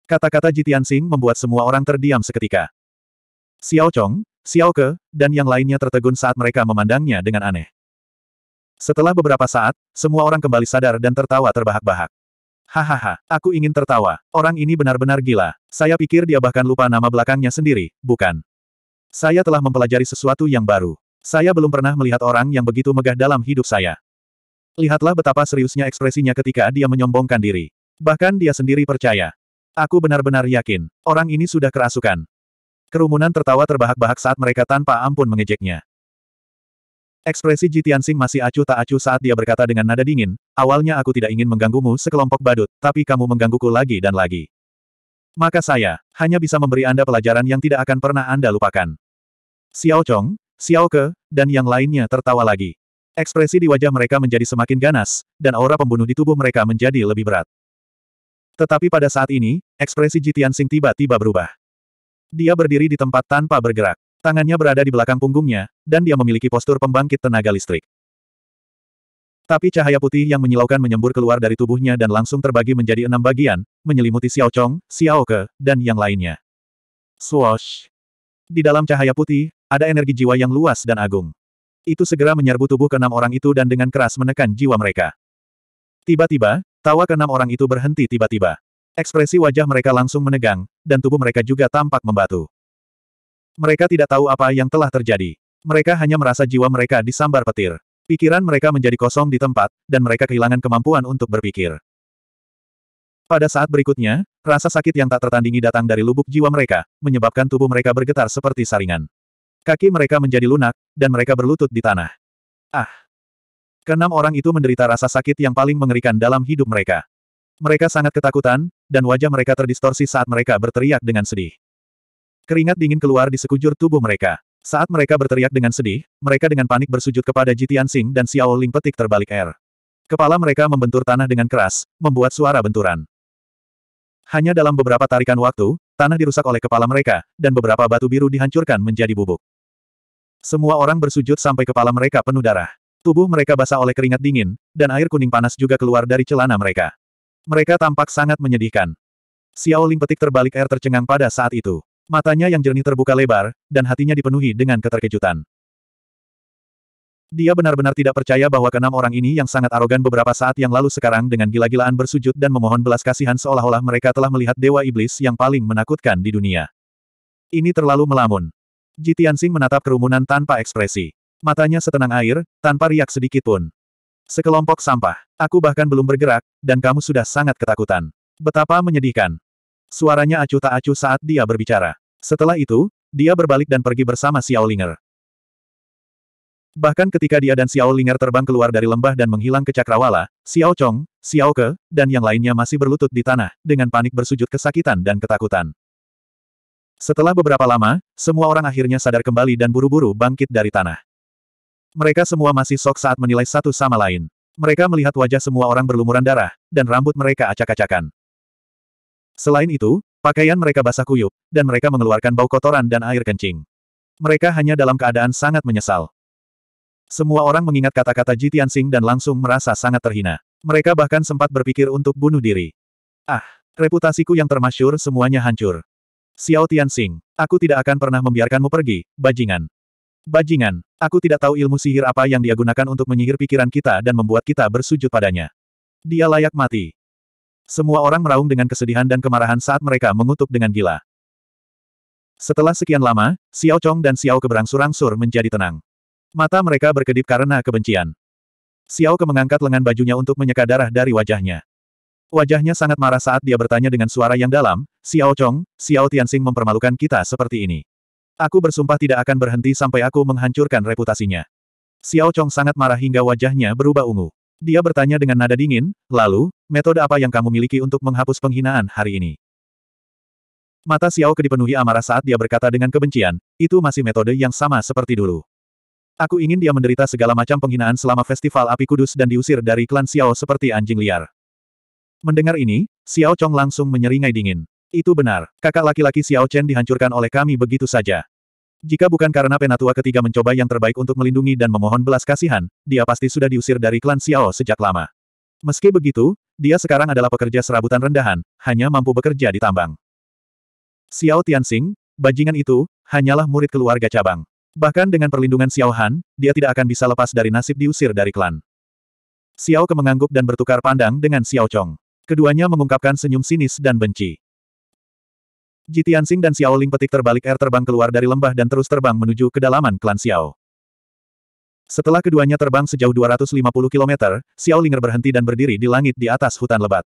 Kata-kata Jitian Sing membuat semua orang terdiam seketika. Xiao Chong, Xiao Ke, dan yang lainnya tertegun saat mereka memandangnya dengan aneh. Setelah beberapa saat, semua orang kembali sadar dan tertawa terbahak-bahak. Hahaha, aku ingin tertawa. Orang ini benar-benar gila. Saya pikir dia bahkan lupa nama belakangnya sendiri, bukan? Saya telah mempelajari sesuatu yang baru. Saya belum pernah melihat orang yang begitu megah dalam hidup saya. Lihatlah betapa seriusnya ekspresinya ketika dia menyombongkan diri. Bahkan dia sendiri percaya. Aku benar-benar yakin, orang ini sudah kerasukan. Kerumunan tertawa terbahak-bahak saat mereka tanpa ampun mengejeknya. Ekspresi Jitian Sing masih acuh tak acuh saat dia berkata dengan nada dingin, awalnya aku tidak ingin mengganggumu sekelompok badut, tapi kamu menggangguku lagi dan lagi. Maka saya hanya bisa memberi Anda pelajaran yang tidak akan pernah Anda lupakan. Xiao Chong, Xiao Ke, dan yang lainnya tertawa lagi. Ekspresi di wajah mereka menjadi semakin ganas, dan aura pembunuh di tubuh mereka menjadi lebih berat. Tetapi pada saat ini, ekspresi Jitian Sing tiba-tiba berubah. Dia berdiri di tempat tanpa bergerak. Tangannya berada di belakang punggungnya, dan dia memiliki postur pembangkit tenaga listrik. Tapi cahaya putih yang menyilaukan menyembur keluar dari tubuhnya dan langsung terbagi menjadi enam bagian, menyelimuti Xiao Chong, Xiao Ke, dan yang lainnya. Swoosh! Di dalam cahaya putih, ada energi jiwa yang luas dan agung. Itu segera menyerbu tubuh keenam orang itu dan dengan keras menekan jiwa mereka. Tiba-tiba, tawa keenam orang itu berhenti tiba-tiba. Ekspresi wajah mereka langsung menegang, dan tubuh mereka juga tampak membatu. Mereka tidak tahu apa yang telah terjadi. Mereka hanya merasa jiwa mereka disambar petir. Pikiran mereka menjadi kosong di tempat, dan mereka kehilangan kemampuan untuk berpikir. Pada saat berikutnya, rasa sakit yang tak tertandingi datang dari lubuk jiwa mereka, menyebabkan tubuh mereka bergetar seperti saringan. Kaki mereka menjadi lunak, dan mereka berlutut di tanah. Ah! Keenam orang itu menderita rasa sakit yang paling mengerikan dalam hidup mereka. Mereka sangat ketakutan, dan wajah mereka terdistorsi saat mereka berteriak dengan sedih. Keringat dingin keluar di sekujur tubuh mereka. Saat mereka berteriak dengan sedih, mereka dengan panik bersujud kepada Jitian Sing dan Xiao Ling petik terbalik air. Kepala mereka membentur tanah dengan keras, membuat suara benturan. Hanya dalam beberapa tarikan waktu, tanah dirusak oleh kepala mereka, dan beberapa batu biru dihancurkan menjadi bubuk. Semua orang bersujud sampai kepala mereka penuh darah. Tubuh mereka basah oleh keringat dingin, dan air kuning panas juga keluar dari celana mereka. Mereka tampak sangat menyedihkan. Xiao Ling petik terbalik air tercengang pada saat itu. Matanya yang jernih terbuka lebar, dan hatinya dipenuhi dengan keterkejutan. Dia benar-benar tidak percaya bahwa keenam orang ini yang sangat arogan beberapa saat yang lalu sekarang dengan gila-gilaan bersujud dan memohon belas kasihan seolah-olah mereka telah melihat dewa iblis yang paling menakutkan di dunia. Ini terlalu melamun. Ji Tianxing menatap kerumunan tanpa ekspresi. Matanya setenang air, tanpa riak sedikit pun. Sekelompok sampah. Aku bahkan belum bergerak, dan kamu sudah sangat ketakutan. Betapa menyedihkan. Suaranya acuh tak acuh saat dia berbicara. Setelah itu, dia berbalik dan pergi bersama Xiao Linger. Bahkan ketika dia dan Xiao Linger terbang keluar dari lembah dan menghilang ke cakrawala, Xiao Chong, Xiao Ke, dan yang lainnya masih berlutut di tanah, dengan panik bersujud kesakitan dan ketakutan. Setelah beberapa lama, semua orang akhirnya sadar kembali dan buru-buru bangkit dari tanah. Mereka semua masih sok saat menilai satu sama lain. Mereka melihat wajah semua orang berlumuran darah, dan rambut mereka acak-acakan. Selain itu, pakaian mereka basah kuyup, dan mereka mengeluarkan bau kotoran dan air kencing. Mereka hanya dalam keadaan sangat menyesal. Semua orang mengingat kata-kata Ji Tianxing dan langsung merasa sangat terhina. Mereka bahkan sempat berpikir untuk bunuh diri. Ah, reputasiku yang termasyur semuanya hancur. Xiao Tianxing, aku tidak akan pernah membiarkanmu pergi, bajingan. Bajingan, aku tidak tahu ilmu sihir apa yang dia gunakan untuk menyihir pikiran kita dan membuat kita bersujud padanya. Dia layak mati. Semua orang meraung dengan kesedihan dan kemarahan saat mereka mengutuk dengan gila. Setelah sekian lama, Xiao Chong dan Xiao keberang angsur menjadi tenang. Mata mereka berkedip karena kebencian. Xiao ke mengangkat lengan bajunya untuk menyeka darah dari wajahnya. Wajahnya sangat marah saat dia bertanya dengan suara yang dalam, Xiao Chong, Xiao Tianxing mempermalukan kita seperti ini. Aku bersumpah tidak akan berhenti sampai aku menghancurkan reputasinya. Xiao Chong sangat marah hingga wajahnya berubah ungu. Dia bertanya dengan nada dingin, lalu, metode apa yang kamu miliki untuk menghapus penghinaan hari ini? Mata Xiao Ke dipenuhi amarah saat dia berkata dengan kebencian, itu masih metode yang sama seperti dulu. Aku ingin dia menderita segala macam penghinaan selama festival api kudus dan diusir dari klan Xiao seperti anjing liar. Mendengar ini, Xiao Chong langsung menyeringai dingin. Itu benar, kakak laki-laki Xiao Chen dihancurkan oleh kami begitu saja. Jika bukan karena penatua ketiga mencoba yang terbaik untuk melindungi dan memohon belas kasihan, dia pasti sudah diusir dari klan Xiao sejak lama. Meski begitu, dia sekarang adalah pekerja serabutan rendahan, hanya mampu bekerja di tambang. Xiao Tianxing, bajingan itu, hanyalah murid keluarga cabang. Bahkan dengan perlindungan Xiao Han, dia tidak akan bisa lepas dari nasib diusir dari klan. Xiao Ke mengangguk dan bertukar pandang dengan Xiao Chong. Keduanya mengungkapkan senyum sinis dan benci. Ji Tianxing dan Xiao Ling petik terbalik air terbang keluar dari lembah dan terus terbang menuju kedalaman klan Xiao. Setelah keduanya terbang sejauh 250 km, Xiao Ling berhenti dan berdiri di langit di atas hutan lebat.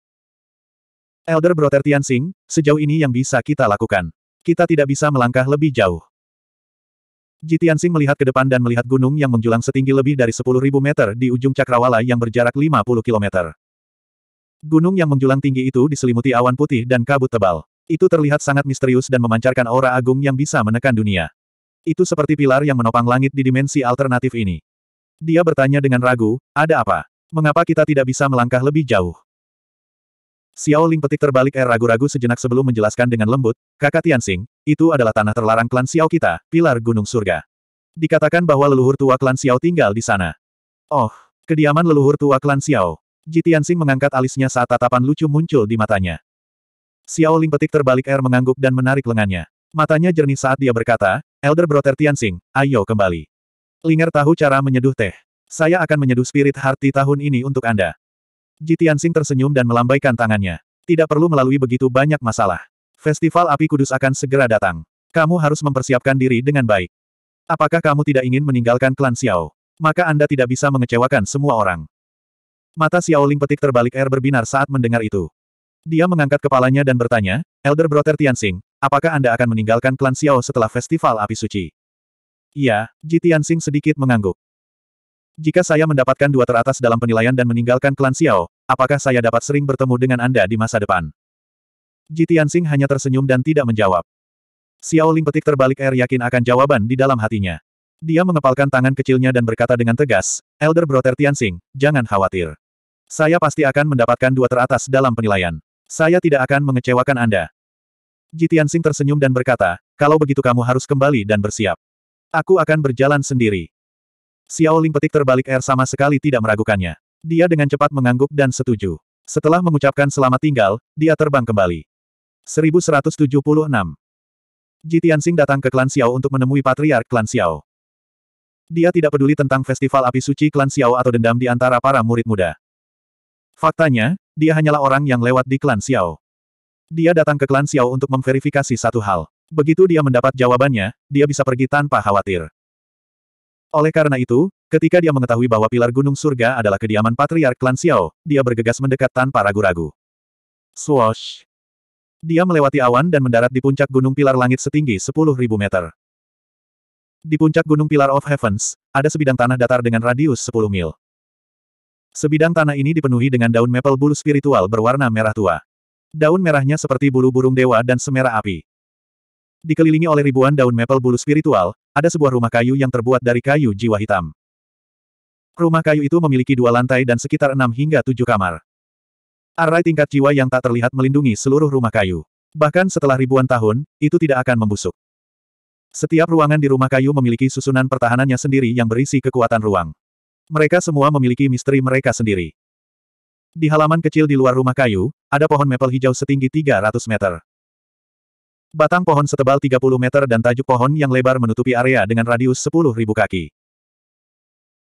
Elder Brother Tianxing, sejauh ini yang bisa kita lakukan. Kita tidak bisa melangkah lebih jauh. Ji Tianxing melihat ke depan dan melihat gunung yang menjulang setinggi lebih dari 10.000 meter di ujung cakrawala yang berjarak 50 km. Gunung yang menjulang tinggi itu diselimuti awan putih dan kabut tebal. Itu terlihat sangat misterius dan memancarkan aura agung yang bisa menekan dunia. Itu seperti pilar yang menopang langit di dimensi alternatif ini. Dia bertanya dengan ragu, ada apa? Mengapa kita tidak bisa melangkah lebih jauh? Xiao Ling petik terbalik air ragu-ragu sejenak sebelum menjelaskan dengan lembut, kakak Tianxing, itu adalah tanah terlarang klan Xiao kita, pilar gunung surga. Dikatakan bahwa leluhur tua klan Xiao tinggal di sana. Oh, kediaman leluhur tua klan Xiao. Ji Tianxing mengangkat alisnya saat tatapan lucu muncul di matanya. Xiao Ling petik terbalik air mengangguk dan menarik lengannya. Matanya jernih saat dia berkata, Elder Brother Tianxing, ayo kembali. Linger tahu cara menyeduh teh. Saya akan menyeduh spirit heart tahun ini untuk Anda. Ji Tianxing tersenyum dan melambaikan tangannya. Tidak perlu melalui begitu banyak masalah. Festival Api Kudus akan segera datang. Kamu harus mempersiapkan diri dengan baik. Apakah kamu tidak ingin meninggalkan klan Xiao? Maka Anda tidak bisa mengecewakan semua orang. Mata Xiao Ling petik terbalik air berbinar saat mendengar itu. Dia mengangkat kepalanya dan bertanya, Elder Brother Tianxing, apakah Anda akan meninggalkan klan Xiao setelah festival api suci? Iya, Ji Tianxing sedikit mengangguk. Jika saya mendapatkan dua teratas dalam penilaian dan meninggalkan klan Xiao, apakah saya dapat sering bertemu dengan Anda di masa depan? Ji Tianxing hanya tersenyum dan tidak menjawab. Xiao Ling petik terbalik air yakin akan jawaban di dalam hatinya. Dia mengepalkan tangan kecilnya dan berkata dengan tegas, Elder Brother Tianxing, jangan khawatir. Saya pasti akan mendapatkan dua teratas dalam penilaian. Saya tidak akan mengecewakan Anda. Jitian Sing tersenyum dan berkata, kalau begitu kamu harus kembali dan bersiap. Aku akan berjalan sendiri. Xiao Ling petik terbalik air sama sekali tidak meragukannya. Dia dengan cepat mengangguk dan setuju. Setelah mengucapkan selamat tinggal, dia terbang kembali. 1176 Jitian Sing datang ke klan Xiao untuk menemui patriark klan Xiao. Dia tidak peduli tentang festival api suci klan Xiao atau dendam di antara para murid muda. Faktanya, dia hanyalah orang yang lewat di klan Xiao. Dia datang ke klan Xiao untuk memverifikasi satu hal. Begitu dia mendapat jawabannya, dia bisa pergi tanpa khawatir. Oleh karena itu, ketika dia mengetahui bahwa pilar gunung surga adalah kediaman patriark klan Xiao, dia bergegas mendekat tanpa ragu-ragu. Swoosh! Dia melewati awan dan mendarat di puncak gunung pilar langit setinggi 10.000 meter. Di puncak gunung Pilar of Heavens, ada sebidang tanah datar dengan radius 10 mil. Sebidang tanah ini dipenuhi dengan daun maple bulu spiritual berwarna merah tua. Daun merahnya seperti bulu burung dewa dan semerah api. Dikelilingi oleh ribuan daun maple bulu spiritual, ada sebuah rumah kayu yang terbuat dari kayu jiwa hitam. Rumah kayu itu memiliki dua lantai dan sekitar enam hingga tujuh kamar. Arai tingkat jiwa yang tak terlihat melindungi seluruh rumah kayu. Bahkan setelah ribuan tahun, itu tidak akan membusuk. Setiap ruangan di rumah kayu memiliki susunan pertahanannya sendiri yang berisi kekuatan ruang. Mereka semua memiliki misteri mereka sendiri. Di halaman kecil di luar rumah kayu, ada pohon maple hijau setinggi 300 meter. Batang pohon setebal 30 meter dan tajuk pohon yang lebar menutupi area dengan radius 10.000 kaki.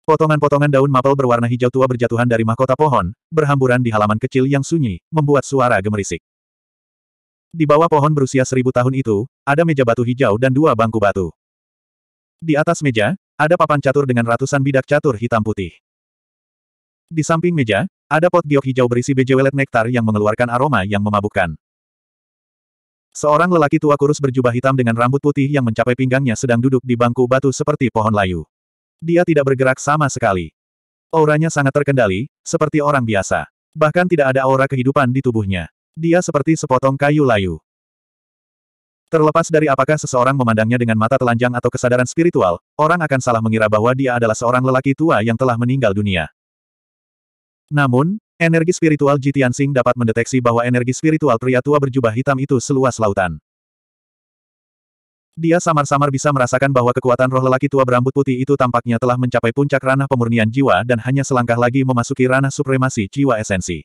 Potongan-potongan daun maple berwarna hijau tua berjatuhan dari mahkota pohon, berhamburan di halaman kecil yang sunyi, membuat suara gemerisik. Di bawah pohon berusia seribu tahun itu, ada meja batu hijau dan dua bangku batu. Di atas meja, ada papan catur dengan ratusan bidak catur hitam putih. Di samping meja, ada pot giok hijau berisi bejewelet nektar yang mengeluarkan aroma yang memabukkan. Seorang lelaki tua kurus berjubah hitam dengan rambut putih yang mencapai pinggangnya sedang duduk di bangku batu seperti pohon layu. Dia tidak bergerak sama sekali. Auranya sangat terkendali, seperti orang biasa. Bahkan tidak ada aura kehidupan di tubuhnya. Dia seperti sepotong kayu layu. Terlepas dari apakah seseorang memandangnya dengan mata telanjang atau kesadaran spiritual, orang akan salah mengira bahwa dia adalah seorang lelaki tua yang telah meninggal dunia. Namun, energi spiritual Ji Tianxing dapat mendeteksi bahwa energi spiritual pria tua berjubah hitam itu seluas lautan. Dia samar-samar bisa merasakan bahwa kekuatan roh lelaki tua berambut putih itu tampaknya telah mencapai puncak ranah pemurnian jiwa dan hanya selangkah lagi memasuki ranah supremasi jiwa esensi.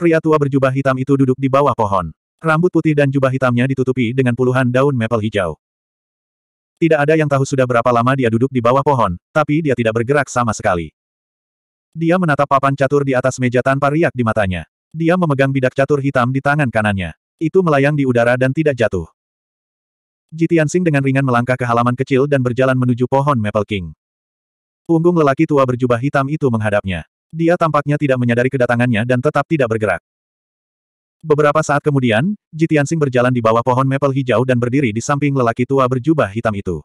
Pria tua berjubah hitam itu duduk di bawah pohon. Rambut putih dan jubah hitamnya ditutupi dengan puluhan daun maple hijau. Tidak ada yang tahu sudah berapa lama dia duduk di bawah pohon, tapi dia tidak bergerak sama sekali. Dia menatap papan catur di atas meja tanpa riak di matanya. Dia memegang bidak catur hitam di tangan kanannya. Itu melayang di udara dan tidak jatuh. Jitian Sing dengan ringan melangkah ke halaman kecil dan berjalan menuju pohon Maple King. Punggung lelaki tua berjubah hitam itu menghadapnya. Dia tampaknya tidak menyadari kedatangannya dan tetap tidak bergerak. Beberapa saat kemudian, Jitiansing berjalan di bawah pohon maple hijau dan berdiri di samping lelaki tua berjubah hitam itu.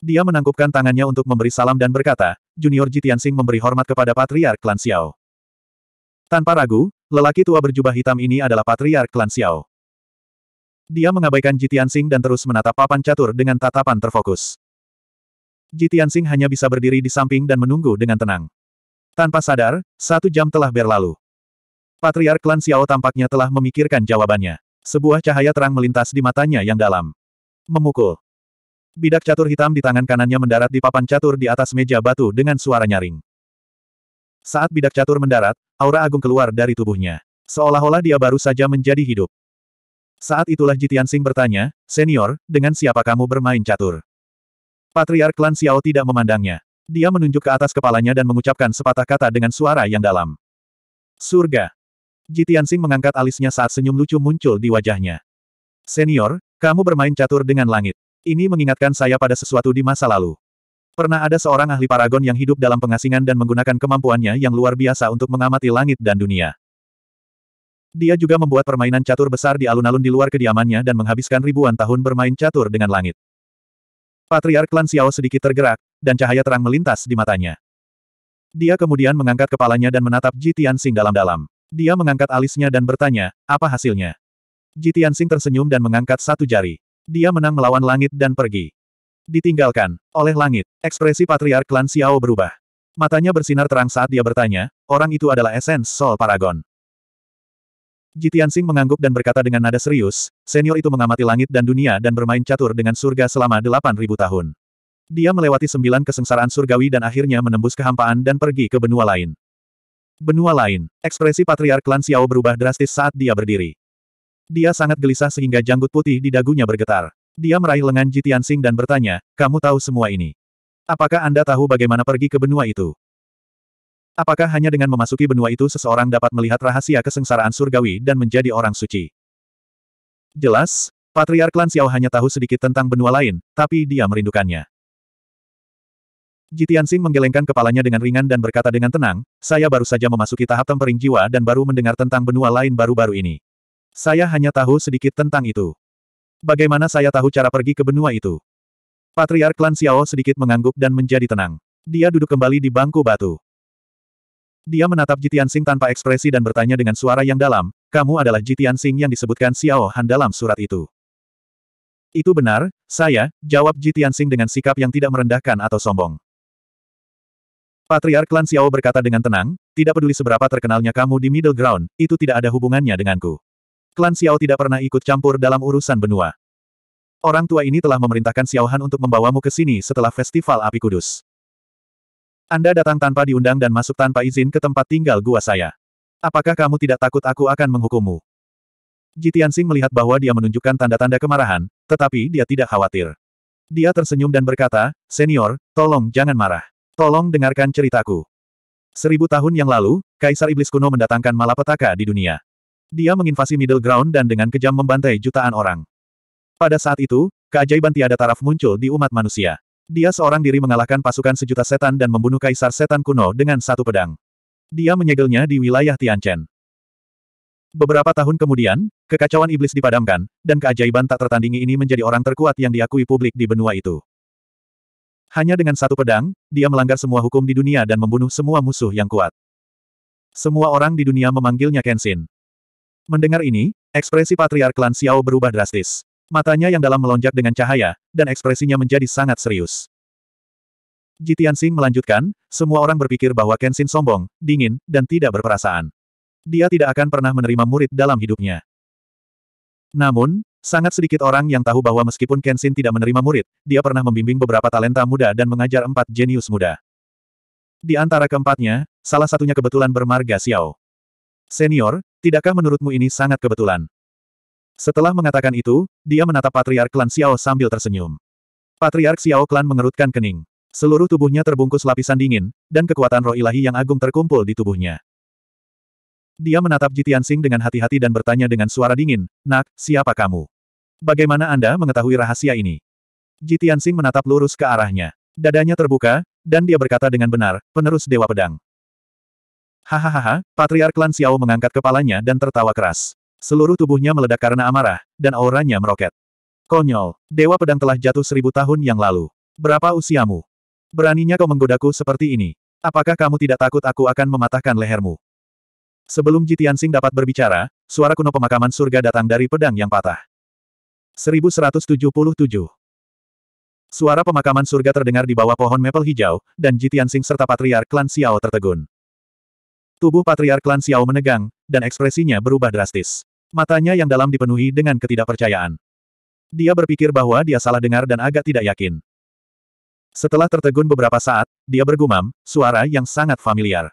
Dia menangkupkan tangannya untuk memberi salam dan berkata, Junior Jitiansing memberi hormat kepada Patriark Klan Xiao. Tanpa ragu, lelaki tua berjubah hitam ini adalah Patriark Klan Xiao. Dia mengabaikan Jitiansing dan terus menatap papan catur dengan tatapan terfokus. Jitiansing hanya bisa berdiri di samping dan menunggu dengan tenang. Tanpa sadar, satu jam telah berlalu. Patriark klan Xiao tampaknya telah memikirkan jawabannya. Sebuah cahaya terang melintas di matanya yang dalam. Memukul. Bidak catur hitam di tangan kanannya mendarat di papan catur di atas meja batu dengan suara nyaring. Saat bidak catur mendarat, aura agung keluar dari tubuhnya. Seolah-olah dia baru saja menjadi hidup. Saat itulah Jitian Sing bertanya, Senior, dengan siapa kamu bermain catur? Patriark klan Xiao tidak memandangnya. Dia menunjuk ke atas kepalanya dan mengucapkan sepatah kata dengan suara yang dalam. Surga. Jitian Sing mengangkat alisnya saat senyum lucu muncul di wajahnya. Senior, kamu bermain catur dengan langit. Ini mengingatkan saya pada sesuatu di masa lalu. Pernah ada seorang ahli paragon yang hidup dalam pengasingan dan menggunakan kemampuannya yang luar biasa untuk mengamati langit dan dunia. Dia juga membuat permainan catur besar di alun-alun di luar kediamannya dan menghabiskan ribuan tahun bermain catur dengan langit. Patriark Klan Xiao sedikit tergerak, dan cahaya terang melintas di matanya. Dia kemudian mengangkat kepalanya dan menatap Ji Tianxing dalam-dalam. Dia mengangkat alisnya dan bertanya, apa hasilnya? Jitiansing tersenyum dan mengangkat satu jari. Dia menang melawan langit dan pergi. Ditinggalkan oleh langit, ekspresi patriark klan Xiao berubah. Matanya bersinar terang saat dia bertanya, orang itu adalah esens Sol Paragon. Jitiansing mengangguk dan berkata dengan nada serius, senior itu mengamati langit dan dunia dan bermain catur dengan surga selama 8.000 tahun. Dia melewati sembilan kesengsaraan surgawi dan akhirnya menembus kehampaan dan pergi ke benua lain. Benua lain, ekspresi patriark klan Xiao berubah drastis saat dia berdiri. Dia sangat gelisah sehingga janggut putih di dagunya bergetar. Dia meraih lengan Jitian Sing dan bertanya, kamu tahu semua ini? Apakah Anda tahu bagaimana pergi ke benua itu? Apakah hanya dengan memasuki benua itu seseorang dapat melihat rahasia kesengsaraan surgawi dan menjadi orang suci? Jelas, Patriark Klan Xiao hanya tahu sedikit tentang benua lain, tapi dia merindukannya. Jitiansing menggelengkan kepalanya dengan ringan dan berkata dengan tenang, saya baru saja memasuki tahap tempering jiwa dan baru mendengar tentang benua lain baru-baru ini. Saya hanya tahu sedikit tentang itu. Bagaimana saya tahu cara pergi ke benua itu? Patriark Klan Xiao sedikit mengangguk dan menjadi tenang. Dia duduk kembali di bangku batu. Dia menatap Jitiansing tanpa ekspresi dan bertanya dengan suara yang dalam, kamu adalah Jitiansing yang disebutkan Xiao Han dalam surat itu. Itu benar, saya, jawab Jitiansing dengan sikap yang tidak merendahkan atau sombong. Patriark Klan Xiao berkata dengan tenang, tidak peduli seberapa terkenalnya kamu di Middle Ground, itu tidak ada hubungannya denganku. Klan Xiao tidak pernah ikut campur dalam urusan benua. Orang tua ini telah memerintahkan Xiao Han untuk membawamu ke sini setelah Festival Api Kudus. Anda datang tanpa diundang dan masuk tanpa izin ke tempat tinggal gua saya. Apakah kamu tidak takut aku akan menghukummu? Jitian Sing melihat bahwa dia menunjukkan tanda-tanda kemarahan, tetapi dia tidak khawatir. Dia tersenyum dan berkata, Senior, tolong jangan marah. Tolong dengarkan ceritaku. Seribu tahun yang lalu, Kaisar Iblis kuno mendatangkan malapetaka di dunia. Dia menginvasi middle ground dan dengan kejam membantai jutaan orang. Pada saat itu, keajaiban tiada taraf muncul di umat manusia. Dia seorang diri mengalahkan pasukan sejuta setan dan membunuh Kaisar Setan kuno dengan satu pedang. Dia menyegelnya di wilayah Tianchen. Beberapa tahun kemudian, kekacauan iblis dipadamkan, dan keajaiban tak tertandingi ini menjadi orang terkuat yang diakui publik di benua itu. Hanya dengan satu pedang, dia melanggar semua hukum di dunia dan membunuh semua musuh yang kuat. Semua orang di dunia memanggilnya Kenshin. Mendengar ini, ekspresi patriark klan Xiao berubah drastis. Matanya yang dalam melonjak dengan cahaya, dan ekspresinya menjadi sangat serius. Jitian Sing melanjutkan, semua orang berpikir bahwa Kenshin sombong, dingin, dan tidak berperasaan. Dia tidak akan pernah menerima murid dalam hidupnya. Namun, Sangat sedikit orang yang tahu bahwa meskipun Kenshin tidak menerima murid, dia pernah membimbing beberapa talenta muda dan mengajar empat jenius muda. Di antara keempatnya, salah satunya kebetulan bermarga Xiao. Senior, tidakkah menurutmu ini sangat kebetulan? Setelah mengatakan itu, dia menatap Patriark Klan Xiao sambil tersenyum. Patriark Xiao Klan mengerutkan kening. Seluruh tubuhnya terbungkus lapisan dingin, dan kekuatan roh ilahi yang agung terkumpul di tubuhnya. Dia menatap Jitian Sing dengan hati-hati dan bertanya dengan suara dingin, Nak, siapa kamu? Bagaimana Anda mengetahui rahasia ini? Ji Tianxing menatap lurus ke arahnya. Dadanya terbuka, dan dia berkata dengan benar, penerus Dewa Pedang. Hahaha, Patriark Lan Xiao mengangkat kepalanya dan tertawa keras. Seluruh tubuhnya meledak karena amarah, dan auranya meroket. Konyol, Dewa Pedang telah jatuh seribu tahun yang lalu. Berapa usiamu? Beraninya kau menggodaku seperti ini. Apakah kamu tidak takut aku akan mematahkan lehermu? Sebelum Jitian Sing dapat berbicara, suara kuno pemakaman surga datang dari pedang yang patah. 1177. Suara pemakaman surga terdengar di bawah pohon maple hijau, dan Jitian Sing serta patriar Klan Xiao tertegun. Tubuh patriar Klan Xiao menegang, dan ekspresinya berubah drastis. Matanya yang dalam dipenuhi dengan ketidakpercayaan. Dia berpikir bahwa dia salah dengar dan agak tidak yakin. Setelah tertegun beberapa saat, dia bergumam, suara yang sangat familiar.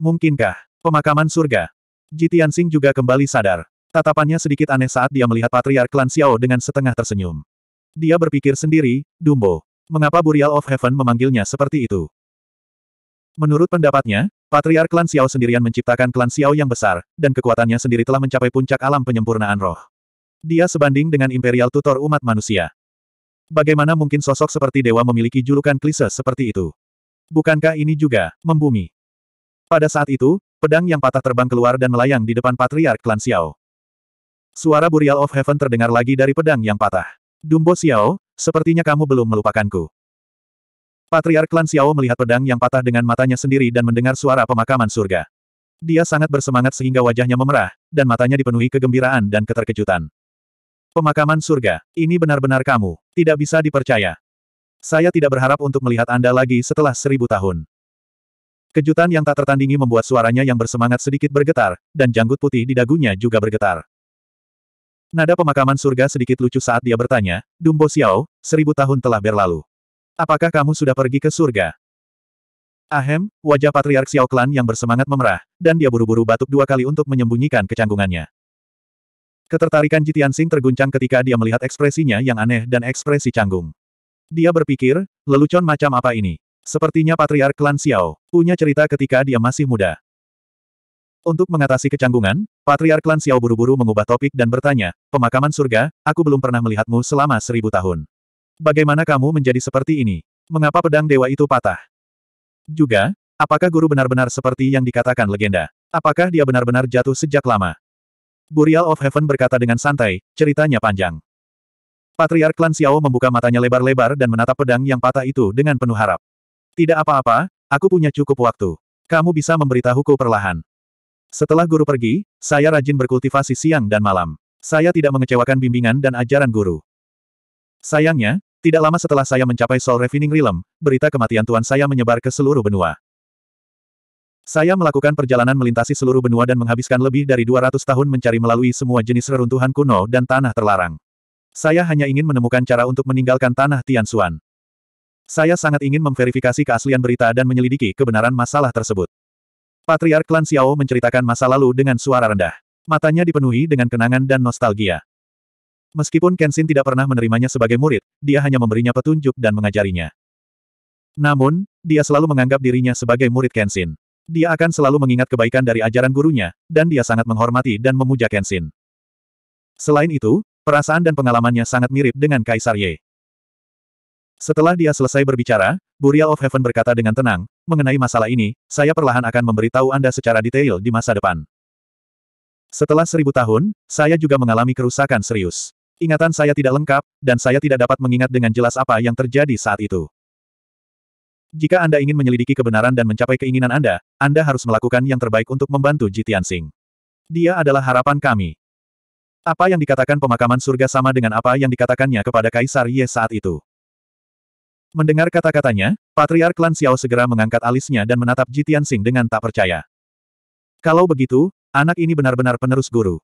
Mungkinkah, pemakaman surga? Jitian Sing juga kembali sadar. Tatapannya sedikit aneh saat dia melihat Patriark Klan Xiao dengan setengah tersenyum. Dia berpikir sendiri, Dumbo. Mengapa Burial of Heaven memanggilnya seperti itu? Menurut pendapatnya, Patriark Klan Xiao sendirian menciptakan Klan Xiao yang besar, dan kekuatannya sendiri telah mencapai puncak alam penyempurnaan roh. Dia sebanding dengan Imperial Tutor umat manusia. Bagaimana mungkin sosok seperti dewa memiliki julukan klise seperti itu? Bukankah ini juga, membumi? Pada saat itu, pedang yang patah terbang keluar dan melayang di depan Patriark Klan Xiao. Suara Burial of Heaven terdengar lagi dari pedang yang patah. Dumbo Xiao, sepertinya kamu belum melupakanku. Patriark Klan Xiao melihat pedang yang patah dengan matanya sendiri dan mendengar suara pemakaman surga. Dia sangat bersemangat sehingga wajahnya memerah, dan matanya dipenuhi kegembiraan dan keterkejutan. Pemakaman surga, ini benar-benar kamu, tidak bisa dipercaya. Saya tidak berharap untuk melihat Anda lagi setelah seribu tahun. Kejutan yang tak tertandingi membuat suaranya yang bersemangat sedikit bergetar, dan janggut putih di dagunya juga bergetar. Nada pemakaman surga sedikit lucu saat dia bertanya, Dumbo Xiao, seribu tahun telah berlalu. Apakah kamu sudah pergi ke surga? Ahem, wajah Patriark Xiao Clan yang bersemangat memerah, dan dia buru-buru batuk dua kali untuk menyembunyikan kecanggungannya. Ketertarikan Jitian Sing terguncang ketika dia melihat ekspresinya yang aneh dan ekspresi canggung. Dia berpikir, lelucon macam apa ini? Sepertinya Patriark Klan Xiao, punya cerita ketika dia masih muda. Untuk mengatasi kecanggungan, Patriark Klan Xiao buru-buru mengubah topik dan bertanya, pemakaman surga, aku belum pernah melihatmu selama seribu tahun. Bagaimana kamu menjadi seperti ini? Mengapa pedang dewa itu patah? Juga, apakah guru benar-benar seperti yang dikatakan legenda? Apakah dia benar-benar jatuh sejak lama? Burial of Heaven berkata dengan santai, ceritanya panjang. Patriark Klan Xiao membuka matanya lebar-lebar dan menatap pedang yang patah itu dengan penuh harap. Tidak apa-apa, aku punya cukup waktu. Kamu bisa memberitahuku perlahan. Setelah guru pergi, saya rajin berkultivasi siang dan malam. Saya tidak mengecewakan bimbingan dan ajaran guru. Sayangnya, tidak lama setelah saya mencapai Soul Refining Realm, berita kematian tuan saya menyebar ke seluruh benua. Saya melakukan perjalanan melintasi seluruh benua dan menghabiskan lebih dari 200 tahun mencari melalui semua jenis reruntuhan kuno dan tanah terlarang. Saya hanya ingin menemukan cara untuk meninggalkan tanah Tian Tianxuan. Saya sangat ingin memverifikasi keaslian berita dan menyelidiki kebenaran masalah tersebut. Patriark Klan Xiao menceritakan masa lalu dengan suara rendah. Matanya dipenuhi dengan kenangan dan nostalgia. Meskipun Kenshin tidak pernah menerimanya sebagai murid, dia hanya memberinya petunjuk dan mengajarinya. Namun, dia selalu menganggap dirinya sebagai murid Kenshin. Dia akan selalu mengingat kebaikan dari ajaran gurunya, dan dia sangat menghormati dan memuja Kenshin. Selain itu, perasaan dan pengalamannya sangat mirip dengan Kaisar Ye. Setelah dia selesai berbicara, Burial of Heaven berkata dengan tenang, mengenai masalah ini, saya perlahan akan memberitahu Anda secara detail di masa depan. Setelah seribu tahun, saya juga mengalami kerusakan serius. Ingatan saya tidak lengkap, dan saya tidak dapat mengingat dengan jelas apa yang terjadi saat itu. Jika Anda ingin menyelidiki kebenaran dan mencapai keinginan Anda, Anda harus melakukan yang terbaik untuk membantu Jitian Singh. Dia adalah harapan kami. Apa yang dikatakan pemakaman surga sama dengan apa yang dikatakannya kepada Kaisar Ye saat itu. Mendengar kata-katanya, Patriark Klan Xiao segera mengangkat alisnya dan menatap Jitian Tianxing dengan tak percaya. Kalau begitu, anak ini benar-benar penerus guru.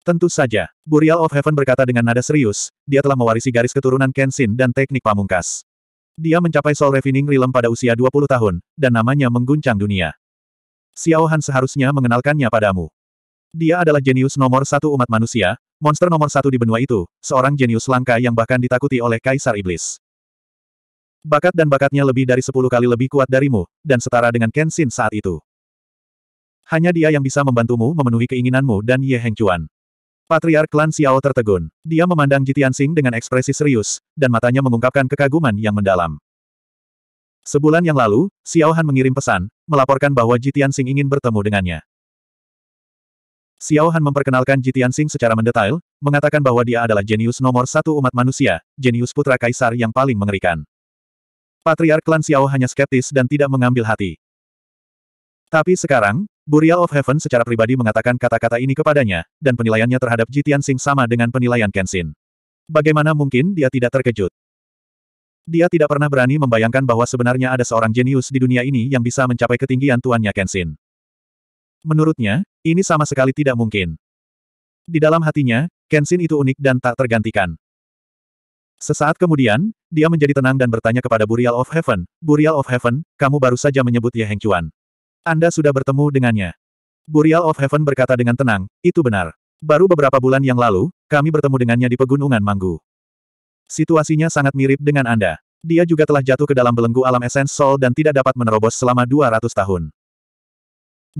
Tentu saja, Burial of Heaven berkata dengan nada serius, dia telah mewarisi garis keturunan Kenshin dan teknik pamungkas. Dia mencapai Soul Refining Realm pada usia 20 tahun, dan namanya mengguncang dunia. Xiao Han seharusnya mengenalkannya padamu. Dia adalah jenius nomor satu umat manusia, monster nomor satu di benua itu, seorang jenius langka yang bahkan ditakuti oleh Kaisar Iblis. Bakat dan bakatnya lebih dari sepuluh kali lebih kuat darimu, dan setara dengan Kenshin saat itu. Hanya dia yang bisa membantumu memenuhi keinginanmu dan Ye Heng Chuan. Patriark klan Xiao tertegun. Dia memandang jitian sing dengan ekspresi serius, dan matanya mengungkapkan kekaguman yang mendalam. Sebulan yang lalu, Xiao Han mengirim pesan, melaporkan bahwa jitian sing ingin bertemu dengannya. Xiao Han memperkenalkan jitian sing secara mendetail, mengatakan bahwa dia adalah jenius nomor satu umat manusia, jenius putra kaisar yang paling mengerikan. Patriark Klan Xiao hanya skeptis dan tidak mengambil hati. Tapi sekarang, Burial of Heaven secara pribadi mengatakan kata-kata ini kepadanya, dan penilaiannya terhadap Jitian Sing sama dengan penilaian Kenshin. Bagaimana mungkin dia tidak terkejut? Dia tidak pernah berani membayangkan bahwa sebenarnya ada seorang jenius di dunia ini yang bisa mencapai ketinggian tuannya Kenshin. Menurutnya, ini sama sekali tidak mungkin. Di dalam hatinya, Kenshin itu unik dan tak tergantikan. Sesaat kemudian, dia menjadi tenang dan bertanya kepada Burial of Heaven, Burial of Heaven, kamu baru saja menyebut Ye Heng Chuan. Anda sudah bertemu dengannya. Burial of Heaven berkata dengan tenang, itu benar. Baru beberapa bulan yang lalu, kami bertemu dengannya di Pegunungan Manggu. Situasinya sangat mirip dengan Anda. Dia juga telah jatuh ke dalam belenggu alam esens Sol dan tidak dapat menerobos selama 200 tahun.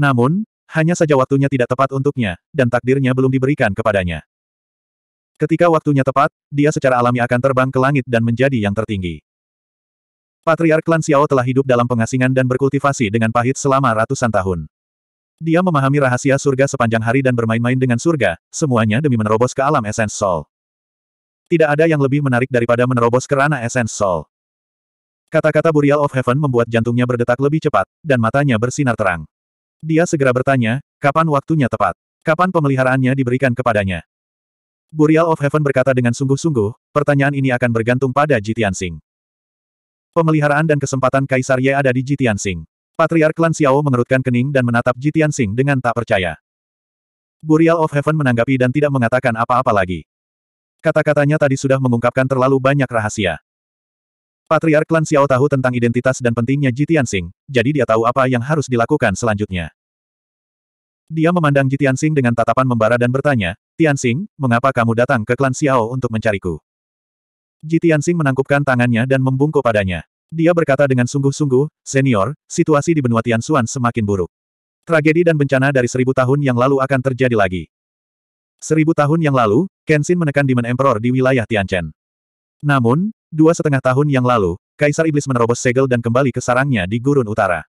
Namun, hanya saja waktunya tidak tepat untuknya, dan takdirnya belum diberikan kepadanya. Ketika waktunya tepat, dia secara alami akan terbang ke langit dan menjadi yang tertinggi. Patriark Klan Xiao telah hidup dalam pengasingan dan berkultivasi dengan pahit selama ratusan tahun. Dia memahami rahasia surga sepanjang hari dan bermain-main dengan surga, semuanya demi menerobos ke alam esens Sol. Tidak ada yang lebih menarik daripada menerobos ke ranah esens Sol. Kata-kata Burial of Heaven membuat jantungnya berdetak lebih cepat, dan matanya bersinar terang. Dia segera bertanya, kapan waktunya tepat? Kapan pemeliharaannya diberikan kepadanya? Burial of Heaven berkata dengan sungguh-sungguh, pertanyaan ini akan bergantung pada Jitian Sing. Pemeliharaan dan kesempatan Kaisar Ye ada di Jitian Sing. Patriark Klan Xiao mengerutkan kening dan menatap Jitian Sing dengan tak percaya. Burial of Heaven menanggapi dan tidak mengatakan apa-apa lagi. Kata-katanya tadi sudah mengungkapkan terlalu banyak rahasia. Patriark Klan Xiao tahu tentang identitas dan pentingnya Jitian Sing, jadi dia tahu apa yang harus dilakukan selanjutnya. Dia memandang Ji Tianxing dengan tatapan membara dan bertanya, Tianxing, mengapa kamu datang ke klan Xiao untuk mencariku? Ji Tianxing menangkupkan tangannya dan membungkuk padanya. Dia berkata dengan sungguh-sungguh, senior, situasi di benua Tianxuan semakin buruk. Tragedi dan bencana dari seribu tahun yang lalu akan terjadi lagi. Seribu tahun yang lalu, Kenshin menekan Demon Emperor di wilayah Tianchen. Namun, dua setengah tahun yang lalu, Kaisar Iblis menerobos segel dan kembali ke sarangnya di gurun utara.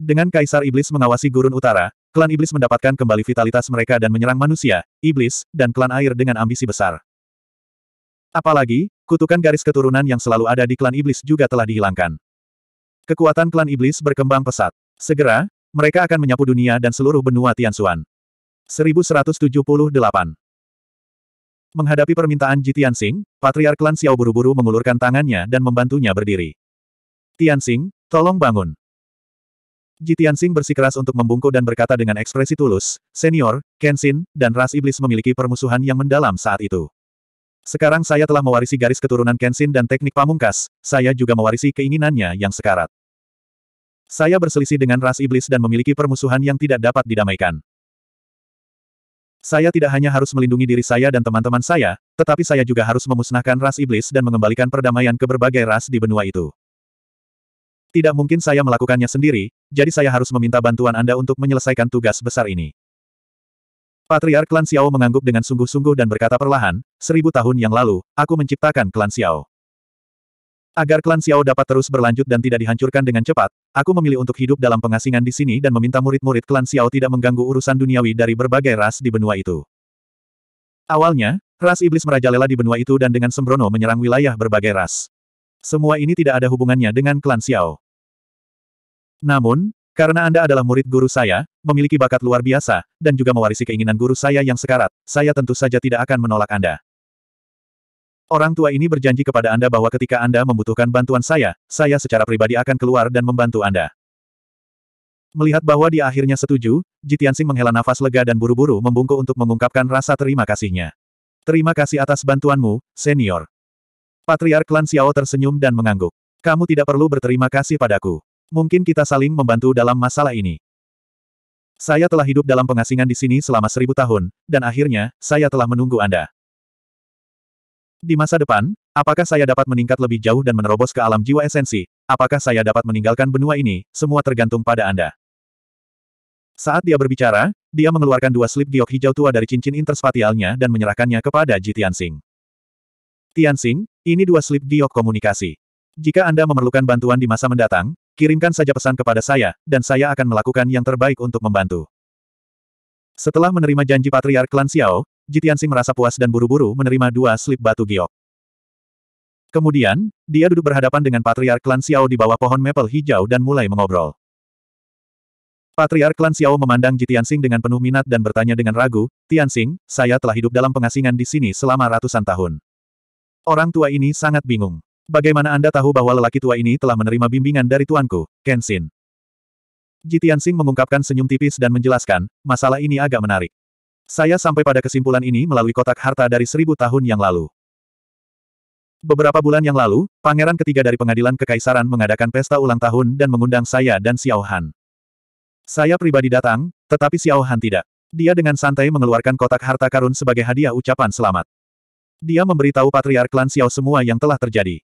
Dengan Kaisar Iblis mengawasi Gurun Utara, klan Iblis mendapatkan kembali vitalitas mereka dan menyerang manusia, Iblis, dan klan air dengan ambisi besar. Apalagi, kutukan garis keturunan yang selalu ada di klan Iblis juga telah dihilangkan. Kekuatan klan Iblis berkembang pesat. Segera, mereka akan menyapu dunia dan seluruh benua Tianxuan. 1178 Menghadapi permintaan Ji Tianxing, Patriark Klan Xiao buru-buru mengulurkan tangannya dan membantunya berdiri. Tianxing, tolong bangun. Jitian Sing bersikeras untuk membungkuk dan berkata dengan ekspresi tulus, Senior, Kenshin, dan ras iblis memiliki permusuhan yang mendalam saat itu. Sekarang saya telah mewarisi garis keturunan Kenshin dan teknik pamungkas, saya juga mewarisi keinginannya yang sekarat. Saya berselisih dengan ras iblis dan memiliki permusuhan yang tidak dapat didamaikan. Saya tidak hanya harus melindungi diri saya dan teman-teman saya, tetapi saya juga harus memusnahkan ras iblis dan mengembalikan perdamaian ke berbagai ras di benua itu. Tidak mungkin saya melakukannya sendiri, jadi saya harus meminta bantuan Anda untuk menyelesaikan tugas besar ini. Patriark Klan Xiao mengangguk dengan sungguh-sungguh dan berkata perlahan, seribu tahun yang lalu, aku menciptakan Klan Xiao. Agar Klan Xiao dapat terus berlanjut dan tidak dihancurkan dengan cepat, aku memilih untuk hidup dalam pengasingan di sini dan meminta murid-murid Klan Xiao tidak mengganggu urusan duniawi dari berbagai ras di benua itu. Awalnya, ras iblis merajalela di benua itu dan dengan sembrono menyerang wilayah berbagai ras. Semua ini tidak ada hubungannya dengan Klan Xiao. Namun, karena Anda adalah murid guru saya, memiliki bakat luar biasa, dan juga mewarisi keinginan guru saya yang sekarat, saya tentu saja tidak akan menolak Anda. Orang tua ini berjanji kepada Anda bahwa ketika Anda membutuhkan bantuan saya, saya secara pribadi akan keluar dan membantu Anda. Melihat bahwa dia akhirnya setuju, Jitiansing menghela nafas lega dan buru-buru membungkuk untuk mengungkapkan rasa terima kasihnya. Terima kasih atas bantuanmu, senior. Patriark Klan Xiao tersenyum dan mengangguk. Kamu tidak perlu berterima kasih padaku. Mungkin kita saling membantu dalam masalah ini. Saya telah hidup dalam pengasingan di sini selama seribu tahun, dan akhirnya, saya telah menunggu Anda. Di masa depan, apakah saya dapat meningkat lebih jauh dan menerobos ke alam jiwa esensi? Apakah saya dapat meninggalkan benua ini? Semua tergantung pada Anda. Saat dia berbicara, dia mengeluarkan dua slip giok hijau tua dari cincin interspatialnya dan menyerahkannya kepada Ji Tianxing. Tianxing, ini dua slip giok komunikasi. Jika Anda memerlukan bantuan di masa mendatang, Kirimkan saja pesan kepada saya, dan saya akan melakukan yang terbaik untuk membantu. Setelah menerima janji Patriark Klan Xiao, Jitiansing merasa puas dan buru-buru menerima dua slip batu giok. Kemudian, dia duduk berhadapan dengan Patriark Klan Xiao di bawah pohon maple hijau dan mulai mengobrol. Patriark Klan Xiao memandang Jitiansing dengan penuh minat dan bertanya dengan ragu, Tiansing, saya telah hidup dalam pengasingan di sini selama ratusan tahun. Orang tua ini sangat bingung. Bagaimana Anda tahu bahwa lelaki tua ini telah menerima bimbingan dari tuanku, Kenshin? Jitian Sing mengungkapkan senyum tipis dan menjelaskan, masalah ini agak menarik. Saya sampai pada kesimpulan ini melalui kotak harta dari seribu tahun yang lalu. Beberapa bulan yang lalu, pangeran ketiga dari pengadilan kekaisaran mengadakan pesta ulang tahun dan mengundang saya dan Xiao Han. Saya pribadi datang, tetapi Xiao Han tidak. Dia dengan santai mengeluarkan kotak harta karun sebagai hadiah ucapan selamat. Dia memberitahu patriark klan Xiao semua yang telah terjadi.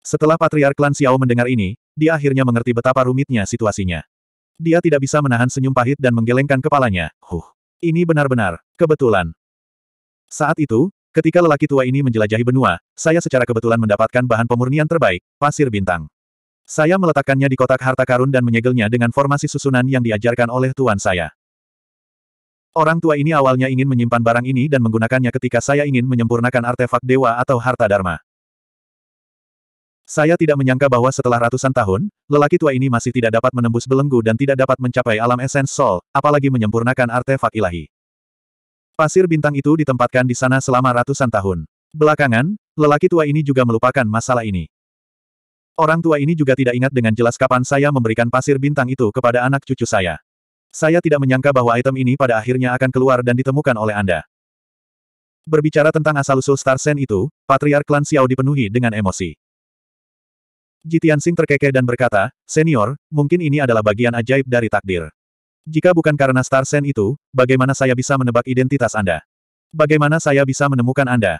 Setelah Patriark Klan Xiao mendengar ini, dia akhirnya mengerti betapa rumitnya situasinya. Dia tidak bisa menahan senyum pahit dan menggelengkan kepalanya. Huh. Ini benar-benar kebetulan. Saat itu, ketika lelaki tua ini menjelajahi benua, saya secara kebetulan mendapatkan bahan pemurnian terbaik, pasir bintang. Saya meletakkannya di kotak harta karun dan menyegelnya dengan formasi susunan yang diajarkan oleh tuan saya. Orang tua ini awalnya ingin menyimpan barang ini dan menggunakannya ketika saya ingin menyempurnakan artefak dewa atau harta dharma. Saya tidak menyangka bahwa setelah ratusan tahun, lelaki tua ini masih tidak dapat menembus belenggu dan tidak dapat mencapai alam esens Sol, apalagi menyempurnakan artefak ilahi. Pasir bintang itu ditempatkan di sana selama ratusan tahun. Belakangan, lelaki tua ini juga melupakan masalah ini. Orang tua ini juga tidak ingat dengan jelas kapan saya memberikan pasir bintang itu kepada anak cucu saya. Saya tidak menyangka bahwa item ini pada akhirnya akan keluar dan ditemukan oleh Anda. Berbicara tentang asal-usul Star Sen itu, Patriark Klan Xiao dipenuhi dengan emosi. Jitian Sing terkekeh dan berkata, Senior, mungkin ini adalah bagian ajaib dari takdir. Jika bukan karena Star Sen itu, bagaimana saya bisa menebak identitas Anda? Bagaimana saya bisa menemukan Anda?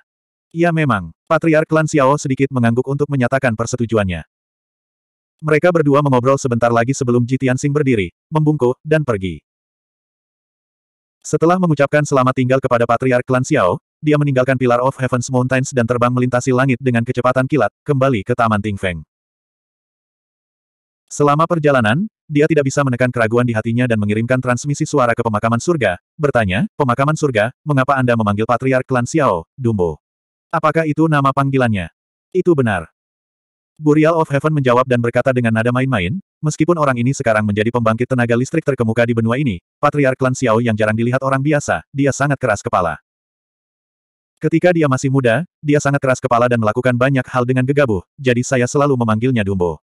Ya memang, Patriark Klan Xiao sedikit mengangguk untuk menyatakan persetujuannya. Mereka berdua mengobrol sebentar lagi sebelum Jitian Sing berdiri, membungkuk, dan pergi. Setelah mengucapkan selamat tinggal kepada Patriark Klan Xiao, dia meninggalkan Pilar of Heaven's Mountains dan terbang melintasi langit dengan kecepatan kilat, kembali ke Taman Ting Feng. Selama perjalanan, dia tidak bisa menekan keraguan di hatinya dan mengirimkan transmisi suara ke pemakaman surga, bertanya, pemakaman surga, mengapa Anda memanggil patriark klan Xiao, Dumbo? Apakah itu nama panggilannya? Itu benar. Burial of Heaven menjawab dan berkata dengan nada main-main, meskipun orang ini sekarang menjadi pembangkit tenaga listrik terkemuka di benua ini, Patriark Klan Xiao yang jarang dilihat orang biasa, dia sangat keras kepala. Ketika dia masih muda, dia sangat keras kepala dan melakukan banyak hal dengan gegabah, jadi saya selalu memanggilnya Dumbo.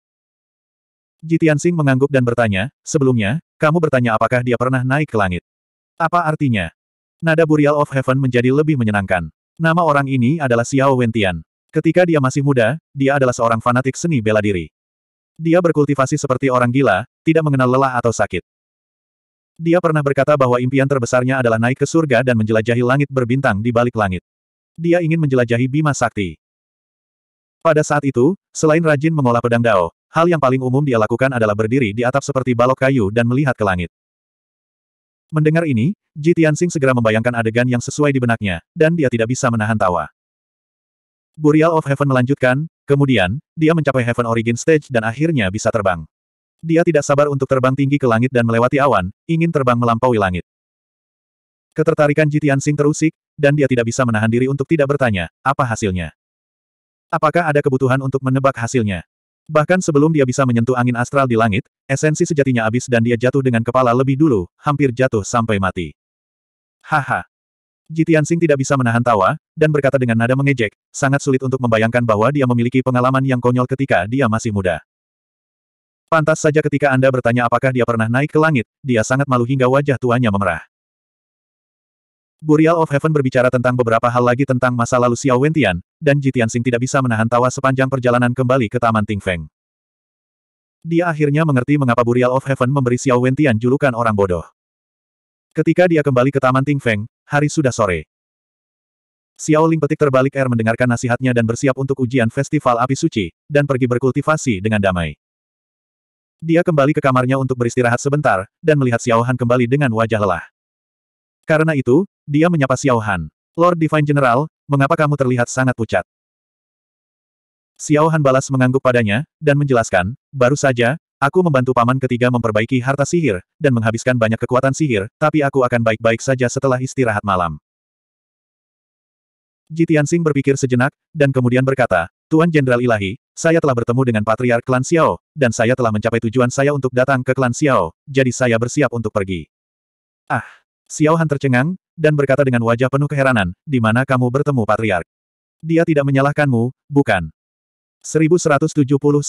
Jitian Sing mengangguk dan bertanya, sebelumnya, kamu bertanya apakah dia pernah naik ke langit. Apa artinya? Nada Burial of Heaven menjadi lebih menyenangkan. Nama orang ini adalah Xiao Wentian. Ketika dia masih muda, dia adalah seorang fanatik seni bela diri. Dia berkultivasi seperti orang gila, tidak mengenal lelah atau sakit. Dia pernah berkata bahwa impian terbesarnya adalah naik ke surga dan menjelajahi langit berbintang di balik langit. Dia ingin menjelajahi Bima Sakti. Pada saat itu, selain rajin mengolah pedang Dao, Hal yang paling umum dia lakukan adalah berdiri di atap seperti balok kayu dan melihat ke langit. Mendengar ini, Ji Tianxing segera membayangkan adegan yang sesuai di benaknya, dan dia tidak bisa menahan tawa. Burial of Heaven melanjutkan, kemudian, dia mencapai Heaven Origin Stage dan akhirnya bisa terbang. Dia tidak sabar untuk terbang tinggi ke langit dan melewati awan, ingin terbang melampaui langit. Ketertarikan Ji Tianxing terusik, dan dia tidak bisa menahan diri untuk tidak bertanya, apa hasilnya. Apakah ada kebutuhan untuk menebak hasilnya? Bahkan sebelum dia bisa menyentuh angin astral di langit, esensi sejatinya habis dan dia jatuh dengan kepala lebih dulu, hampir jatuh sampai mati. Haha. Jitian Sing tidak bisa menahan tawa, dan berkata dengan nada mengejek, sangat sulit untuk membayangkan bahwa dia memiliki pengalaman yang konyol ketika dia masih muda. Pantas saja ketika Anda bertanya apakah dia pernah naik ke langit, dia sangat malu hingga wajah tuanya memerah. Burial of Heaven berbicara tentang beberapa hal lagi tentang masa lalu Xiao Wentian, dan Sing tidak bisa menahan tawa sepanjang perjalanan kembali ke Taman Ting Feng. Dia akhirnya mengerti mengapa Burial of Heaven memberi Xiao Wentian julukan orang bodoh. Ketika dia kembali ke Taman Ting Feng, hari sudah sore. Xiao Ling petik terbalik air mendengarkan nasihatnya dan bersiap untuk ujian festival api suci, dan pergi berkultivasi dengan damai. Dia kembali ke kamarnya untuk beristirahat sebentar, dan melihat Xiao Han kembali dengan wajah lelah. Karena itu, dia menyapa Xiao Han. Lord Divine General, mengapa kamu terlihat sangat pucat? Xiao Han balas mengangguk padanya, dan menjelaskan, baru saja, aku membantu paman ketiga memperbaiki harta sihir, dan menghabiskan banyak kekuatan sihir, tapi aku akan baik-baik saja setelah istirahat malam. Jitiansing berpikir sejenak, dan kemudian berkata, Tuan Jenderal Ilahi, saya telah bertemu dengan Patriark Klan Xiao, dan saya telah mencapai tujuan saya untuk datang ke Klan Xiao, jadi saya bersiap untuk pergi. Ah! Xiao Han tercengang, dan berkata dengan wajah penuh keheranan, di mana kamu bertemu Patriark. Dia tidak menyalahkanmu, bukan? 1179.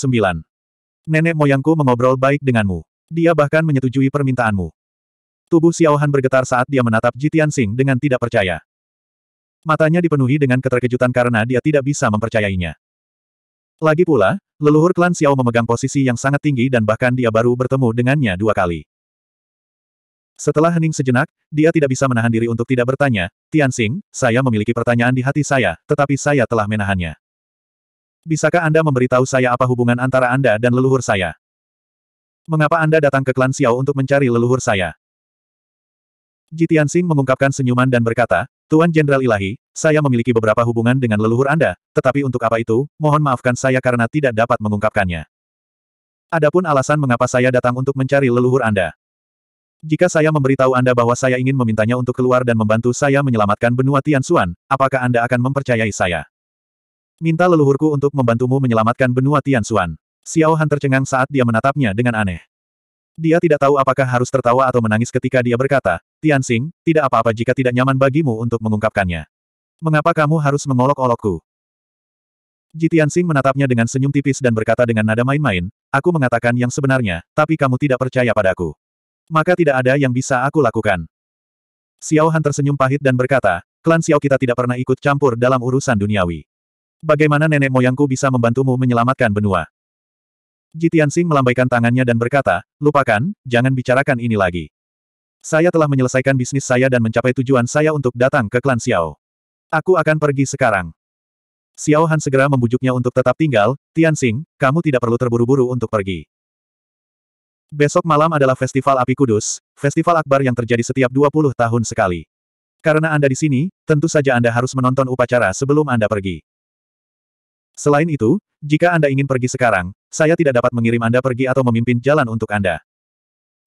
Nenek moyangku mengobrol baik denganmu. Dia bahkan menyetujui permintaanmu. Tubuh Xiaohan bergetar saat dia menatap Jitian Sing dengan tidak percaya. Matanya dipenuhi dengan keterkejutan karena dia tidak bisa mempercayainya. Lagi pula, leluhur klan Xiao memegang posisi yang sangat tinggi dan bahkan dia baru bertemu dengannya dua kali. Setelah hening sejenak, dia tidak bisa menahan diri untuk tidak bertanya, Tianxing, saya memiliki pertanyaan di hati saya, tetapi saya telah menahannya. Bisakah Anda memberitahu saya apa hubungan antara Anda dan leluhur saya? Mengapa Anda datang ke klan Xiao untuk mencari leluhur saya? Ji Tianxing mengungkapkan senyuman dan berkata, Tuan Jenderal Ilahi, saya memiliki beberapa hubungan dengan leluhur Anda, tetapi untuk apa itu, mohon maafkan saya karena tidak dapat mengungkapkannya. Adapun alasan mengapa saya datang untuk mencari leluhur Anda. Jika saya memberitahu Anda bahwa saya ingin memintanya untuk keluar dan membantu saya menyelamatkan benua Tianxuan, apakah Anda akan mempercayai saya? Minta leluhurku untuk membantumu menyelamatkan benua Tianxuan. Xiao Han tercengang saat dia menatapnya dengan aneh. Dia tidak tahu apakah harus tertawa atau menangis ketika dia berkata, Tianxing, tidak apa-apa jika tidak nyaman bagimu untuk mengungkapkannya. Mengapa kamu harus mengolok-olokku? Ji Tianxing menatapnya dengan senyum tipis dan berkata dengan nada main-main, aku mengatakan yang sebenarnya, tapi kamu tidak percaya padaku. Maka tidak ada yang bisa aku lakukan. Xiao Han tersenyum pahit dan berkata, klan Xiao kita tidak pernah ikut campur dalam urusan duniawi. Bagaimana nenek moyangku bisa membantumu menyelamatkan benua? Jitian Sing melambaikan tangannya dan berkata, lupakan, jangan bicarakan ini lagi. Saya telah menyelesaikan bisnis saya dan mencapai tujuan saya untuk datang ke klan Xiao. Aku akan pergi sekarang. Xiao Han segera membujuknya untuk tetap tinggal, Tianxing, kamu tidak perlu terburu-buru untuk pergi. Besok malam adalah Festival Api Kudus, festival akbar yang terjadi setiap 20 tahun sekali. Karena Anda di sini, tentu saja Anda harus menonton upacara sebelum Anda pergi. Selain itu, jika Anda ingin pergi sekarang, saya tidak dapat mengirim Anda pergi atau memimpin jalan untuk Anda.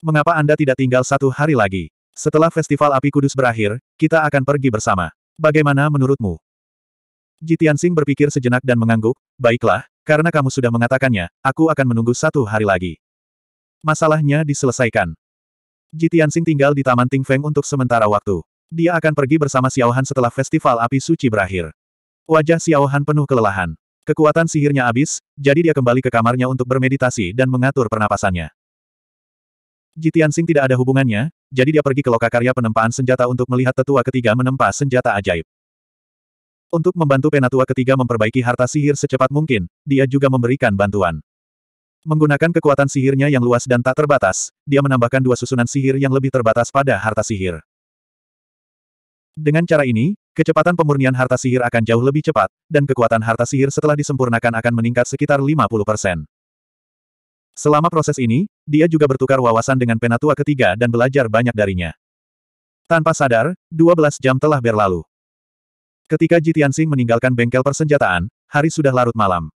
Mengapa Anda tidak tinggal satu hari lagi? Setelah Festival Api Kudus berakhir, kita akan pergi bersama. Bagaimana menurutmu? Jitian Singh berpikir sejenak dan mengangguk, baiklah, karena kamu sudah mengatakannya, aku akan menunggu satu hari lagi. Masalahnya diselesaikan. Ji Tianxing tinggal di Taman Ting Feng untuk sementara waktu. Dia akan pergi bersama Xiao Han setelah festival api suci berakhir. Wajah Xiao Han penuh kelelahan. Kekuatan sihirnya habis, jadi dia kembali ke kamarnya untuk bermeditasi dan mengatur pernapasannya. Jitiansing tidak ada hubungannya, jadi dia pergi ke loka karya penempaan senjata untuk melihat tetua ketiga menempa senjata ajaib. Untuk membantu penatua ketiga memperbaiki harta sihir secepat mungkin, dia juga memberikan bantuan. Menggunakan kekuatan sihirnya yang luas dan tak terbatas, dia menambahkan dua susunan sihir yang lebih terbatas pada harta sihir. Dengan cara ini, kecepatan pemurnian harta sihir akan jauh lebih cepat, dan kekuatan harta sihir setelah disempurnakan akan meningkat sekitar 50%. Selama proses ini, dia juga bertukar wawasan dengan penatua ketiga dan belajar banyak darinya. Tanpa sadar, 12 jam telah berlalu. Ketika Jitian Singh meninggalkan bengkel persenjataan, hari sudah larut malam.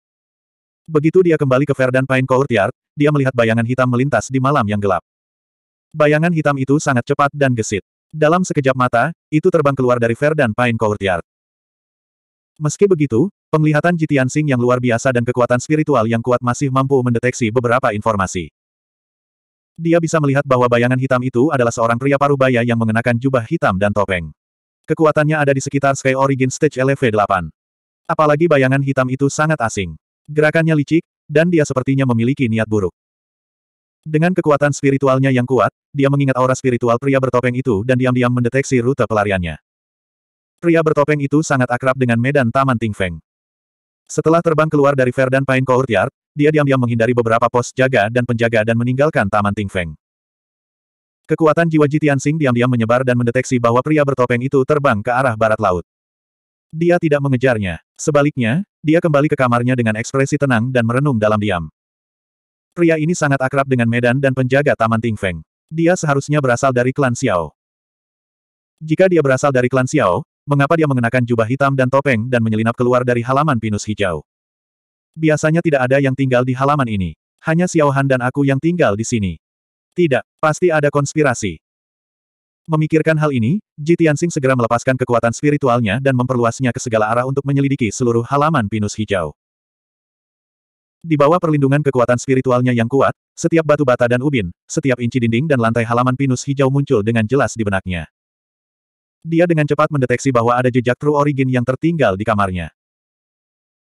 Begitu dia kembali ke Verdan Pine Courtyard, dia melihat bayangan hitam melintas di malam yang gelap. Bayangan hitam itu sangat cepat dan gesit. Dalam sekejap mata, itu terbang keluar dari Verdan Pine Courtyard. Meski begitu, penglihatan Jitian Sing yang luar biasa dan kekuatan spiritual yang kuat masih mampu mendeteksi beberapa informasi. Dia bisa melihat bahwa bayangan hitam itu adalah seorang pria paruh baya yang mengenakan jubah hitam dan topeng. Kekuatannya ada di sekitar Sky Origin Stage LV 8. Apalagi bayangan hitam itu sangat asing. Gerakannya licik, dan dia sepertinya memiliki niat buruk. Dengan kekuatan spiritualnya yang kuat, dia mengingat aura spiritual pria bertopeng itu dan diam-diam mendeteksi rute pelariannya. Pria bertopeng itu sangat akrab dengan medan Taman Tingfeng. Setelah terbang keluar dari Verdan Pine Courtyard, dia diam-diam menghindari beberapa pos jaga dan penjaga dan meninggalkan Taman Tingfeng. Kekuatan jiwa Jitian Sing diam-diam menyebar dan mendeteksi bahwa pria bertopeng itu terbang ke arah barat laut. Dia tidak mengejarnya. Sebaliknya, dia kembali ke kamarnya dengan ekspresi tenang dan merenung dalam diam. Pria ini sangat akrab dengan Medan dan penjaga Taman Tingfeng. Dia seharusnya berasal dari klan Xiao. Jika dia berasal dari klan Xiao, mengapa dia mengenakan jubah hitam dan topeng dan menyelinap keluar dari halaman pinus hijau? Biasanya tidak ada yang tinggal di halaman ini. Hanya Xiao Han dan aku yang tinggal di sini. Tidak, pasti ada konspirasi. Memikirkan hal ini, Ji Tianxing segera melepaskan kekuatan spiritualnya dan memperluasnya ke segala arah untuk menyelidiki seluruh halaman pinus hijau. Di bawah perlindungan kekuatan spiritualnya yang kuat, setiap batu bata dan ubin, setiap inci dinding dan lantai halaman pinus hijau muncul dengan jelas di benaknya. Dia dengan cepat mendeteksi bahwa ada jejak True Origin yang tertinggal di kamarnya.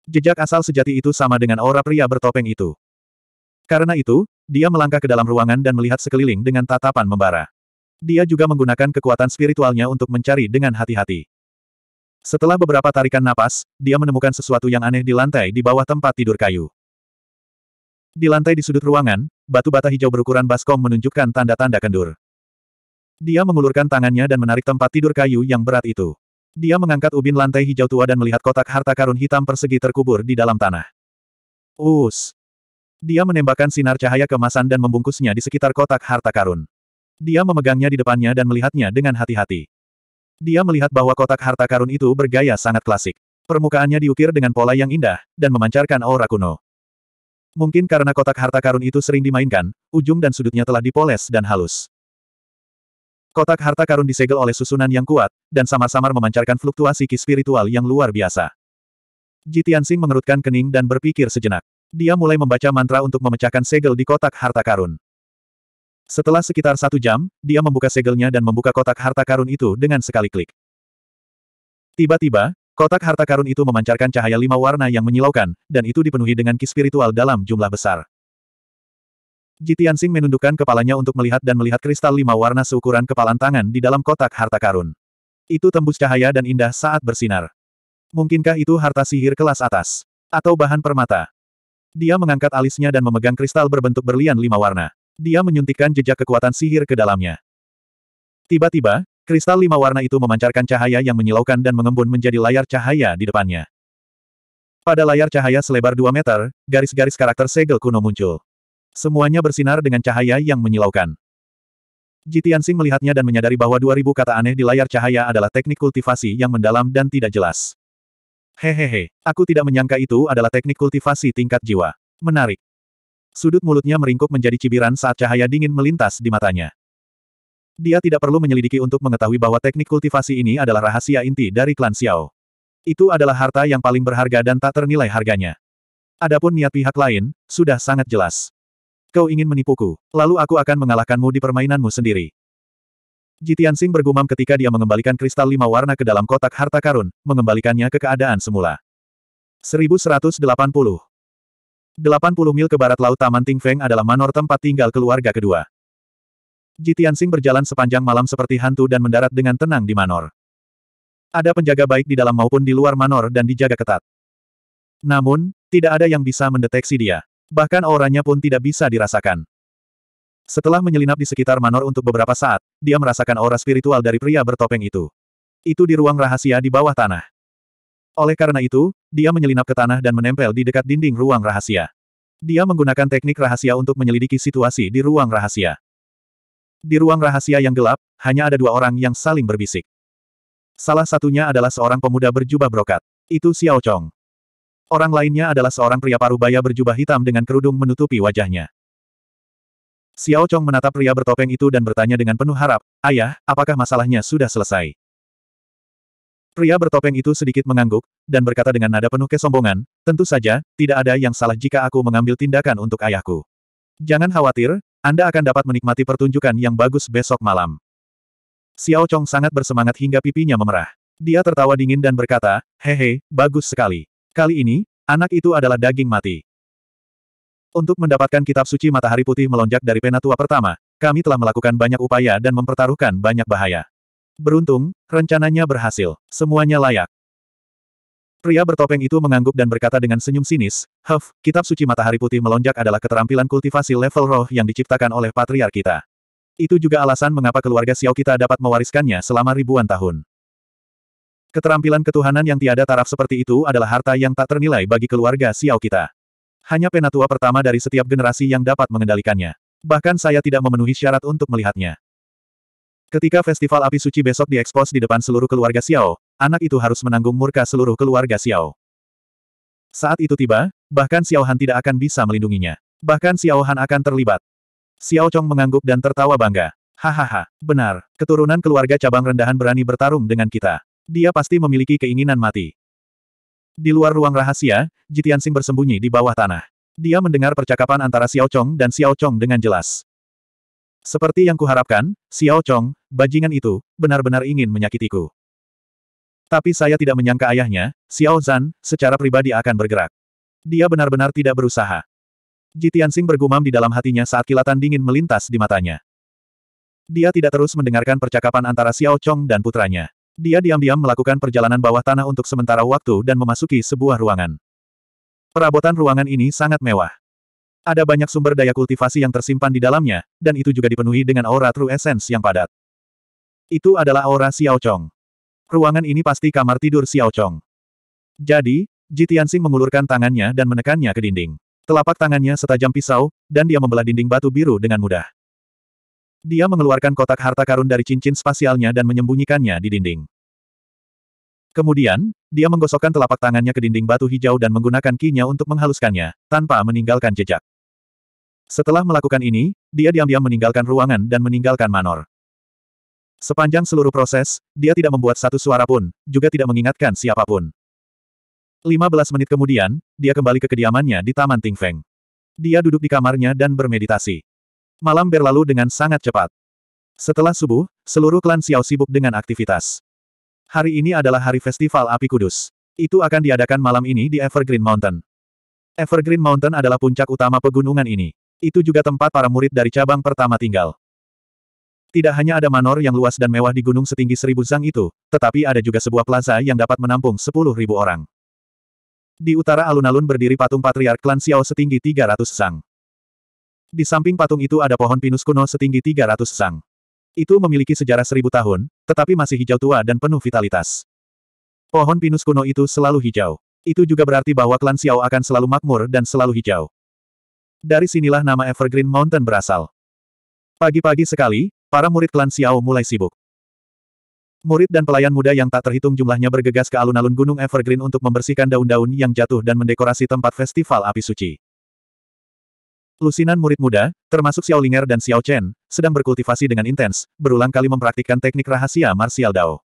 Jejak asal sejati itu sama dengan aura pria bertopeng itu. Karena itu, dia melangkah ke dalam ruangan dan melihat sekeliling dengan tatapan membara. Dia juga menggunakan kekuatan spiritualnya untuk mencari dengan hati-hati. Setelah beberapa tarikan napas, dia menemukan sesuatu yang aneh di lantai di bawah tempat tidur kayu. Di lantai di sudut ruangan, batu bata hijau berukuran baskom menunjukkan tanda-tanda kendur. Dia mengulurkan tangannya dan menarik tempat tidur kayu yang berat itu. Dia mengangkat ubin lantai hijau tua dan melihat kotak harta karun hitam persegi terkubur di dalam tanah. Us. Dia menembakkan sinar cahaya kemasan dan membungkusnya di sekitar kotak harta karun. Dia memegangnya di depannya dan melihatnya dengan hati-hati. Dia melihat bahwa kotak harta karun itu bergaya sangat klasik. Permukaannya diukir dengan pola yang indah, dan memancarkan aura kuno. Mungkin karena kotak harta karun itu sering dimainkan, ujung dan sudutnya telah dipoles dan halus. Kotak harta karun disegel oleh susunan yang kuat, dan samar-samar memancarkan fluktuasi ki spiritual yang luar biasa. Jitiansing mengerutkan kening dan berpikir sejenak. Dia mulai membaca mantra untuk memecahkan segel di kotak harta karun. Setelah sekitar satu jam, dia membuka segelnya dan membuka kotak harta karun itu dengan sekali klik. Tiba-tiba, kotak harta karun itu memancarkan cahaya lima warna yang menyilaukan, dan itu dipenuhi dengan ki spiritual dalam jumlah besar. Jitian Jitiansing menundukkan kepalanya untuk melihat dan melihat kristal lima warna seukuran kepalan tangan di dalam kotak harta karun. Itu tembus cahaya dan indah saat bersinar. Mungkinkah itu harta sihir kelas atas? Atau bahan permata? Dia mengangkat alisnya dan memegang kristal berbentuk berlian lima warna. Dia menyuntikkan jejak kekuatan sihir ke dalamnya. Tiba-tiba, kristal lima warna itu memancarkan cahaya yang menyilaukan dan mengembun menjadi layar cahaya di depannya. Pada layar cahaya selebar 2 meter, garis-garis karakter segel kuno muncul. Semuanya bersinar dengan cahaya yang menyilaukan. Jitian Sing melihatnya dan menyadari bahwa 2000 kata aneh di layar cahaya adalah teknik kultivasi yang mendalam dan tidak jelas. Hehehe, aku tidak menyangka itu adalah teknik kultivasi tingkat jiwa. Menarik. Sudut mulutnya meringkuk menjadi cibiran saat cahaya dingin melintas di matanya. Dia tidak perlu menyelidiki untuk mengetahui bahwa teknik kultivasi ini adalah rahasia inti dari klan Xiao. Itu adalah harta yang paling berharga dan tak ternilai harganya. Adapun niat pihak lain, sudah sangat jelas. Kau ingin menipuku, lalu aku akan mengalahkanmu di permainanmu sendiri. Jitian Sing bergumam ketika dia mengembalikan kristal lima warna ke dalam kotak harta karun, mengembalikannya ke keadaan semula. 1180 80 mil ke barat laut Taman Ting Feng adalah manor tempat tinggal keluarga kedua. Jitiansing berjalan sepanjang malam seperti hantu dan mendarat dengan tenang di manor. Ada penjaga baik di dalam maupun di luar manor dan dijaga ketat. Namun, tidak ada yang bisa mendeteksi dia. Bahkan auranya pun tidak bisa dirasakan. Setelah menyelinap di sekitar manor untuk beberapa saat, dia merasakan aura spiritual dari pria bertopeng itu. Itu di ruang rahasia di bawah tanah. Oleh karena itu, dia menyelinap ke tanah dan menempel di dekat dinding ruang rahasia. Dia menggunakan teknik rahasia untuk menyelidiki situasi di ruang rahasia. Di ruang rahasia yang gelap, hanya ada dua orang yang saling berbisik. Salah satunya adalah seorang pemuda berjubah brokat. Itu Xiao Chong. Orang lainnya adalah seorang pria parubaya berjubah hitam dengan kerudung menutupi wajahnya. Xiao Chong menatap pria bertopeng itu dan bertanya dengan penuh harap, Ayah, apakah masalahnya sudah selesai? Pria bertopeng itu sedikit mengangguk, dan berkata dengan nada penuh kesombongan, tentu saja, tidak ada yang salah jika aku mengambil tindakan untuk ayahku. Jangan khawatir, Anda akan dapat menikmati pertunjukan yang bagus besok malam. Xiao Chong sangat bersemangat hingga pipinya memerah. Dia tertawa dingin dan berkata, hehe, bagus sekali. Kali ini, anak itu adalah daging mati. Untuk mendapatkan kitab suci matahari putih melonjak dari penatua pertama, kami telah melakukan banyak upaya dan mempertaruhkan banyak bahaya. Beruntung, rencananya berhasil. Semuanya layak. Pria bertopeng itu mengangguk dan berkata dengan senyum sinis, Huff, kitab suci matahari putih melonjak adalah keterampilan kultivasi level roh yang diciptakan oleh patriark kita. Itu juga alasan mengapa keluarga Xiao kita dapat mewariskannya selama ribuan tahun. Keterampilan ketuhanan yang tiada taraf seperti itu adalah harta yang tak ternilai bagi keluarga Xiao kita. Hanya penatua pertama dari setiap generasi yang dapat mengendalikannya. Bahkan saya tidak memenuhi syarat untuk melihatnya. Ketika festival api suci besok diekspos di depan seluruh keluarga Xiao, anak itu harus menanggung murka seluruh keluarga Xiao. Saat itu tiba, bahkan Xiao Han tidak akan bisa melindunginya. Bahkan Xiao Han akan terlibat. Xiao Chong mengangguk dan tertawa bangga. Hahaha, benar, keturunan keluarga cabang rendahan berani bertarung dengan kita. Dia pasti memiliki keinginan mati. Di luar ruang rahasia, Jitian Sing bersembunyi di bawah tanah. Dia mendengar percakapan antara Xiao Chong dan Xiao Chong dengan jelas. Seperti yang kuharapkan, Xiao Chong, bajingan itu, benar-benar ingin menyakitiku. Tapi saya tidak menyangka ayahnya, Xiao Zan, secara pribadi akan bergerak. Dia benar-benar tidak berusaha. Tianxing bergumam di dalam hatinya saat kilatan dingin melintas di matanya. Dia tidak terus mendengarkan percakapan antara Xiao Chong dan putranya. Dia diam-diam melakukan perjalanan bawah tanah untuk sementara waktu dan memasuki sebuah ruangan. Perabotan ruangan ini sangat mewah. Ada banyak sumber daya kultivasi yang tersimpan di dalamnya, dan itu juga dipenuhi dengan aura True Essence yang padat. Itu adalah aura Xiao Chong. Ruangan ini pasti kamar tidur Xiao Chong. Jadi, Ji Tianxing mengulurkan tangannya dan menekannya ke dinding. Telapak tangannya setajam pisau, dan dia membelah dinding batu biru dengan mudah. Dia mengeluarkan kotak harta karun dari cincin spasialnya dan menyembunyikannya di dinding. Kemudian, dia menggosokkan telapak tangannya ke dinding batu hijau dan menggunakan kinya untuk menghaluskannya, tanpa meninggalkan jejak. Setelah melakukan ini, dia diam-diam meninggalkan ruangan dan meninggalkan Manor. Sepanjang seluruh proses, dia tidak membuat satu suara pun, juga tidak mengingatkan siapapun. 15 menit kemudian, dia kembali ke kediamannya di Taman Ting Feng. Dia duduk di kamarnya dan bermeditasi. Malam berlalu dengan sangat cepat. Setelah subuh, seluruh klan Xiao sibuk dengan aktivitas. Hari ini adalah hari festival api kudus. Itu akan diadakan malam ini di Evergreen Mountain. Evergreen Mountain adalah puncak utama pegunungan ini. Itu juga tempat para murid dari cabang pertama tinggal. Tidak hanya ada manor yang luas dan mewah di gunung setinggi seribu zang itu, tetapi ada juga sebuah plaza yang dapat menampung sepuluh ribu orang. Di utara alun-alun berdiri patung patriark klan Xiao setinggi 300 zang. Di samping patung itu ada pohon pinus kuno setinggi 300 zang. Itu memiliki sejarah seribu tahun, tetapi masih hijau tua dan penuh vitalitas. Pohon pinus kuno itu selalu hijau. Itu juga berarti bahwa klan Xiao akan selalu makmur dan selalu hijau. Dari sinilah nama Evergreen Mountain berasal. Pagi-pagi sekali, para murid klan Xiao mulai sibuk. Murid dan pelayan muda yang tak terhitung jumlahnya bergegas ke alun-alun Gunung Evergreen untuk membersihkan daun-daun yang jatuh dan mendekorasi tempat festival api suci. Lusinan murid muda, termasuk Xiao Linger dan Xiao Chen, sedang berkultivasi dengan intens, berulang kali mempraktikkan teknik rahasia martial Dao.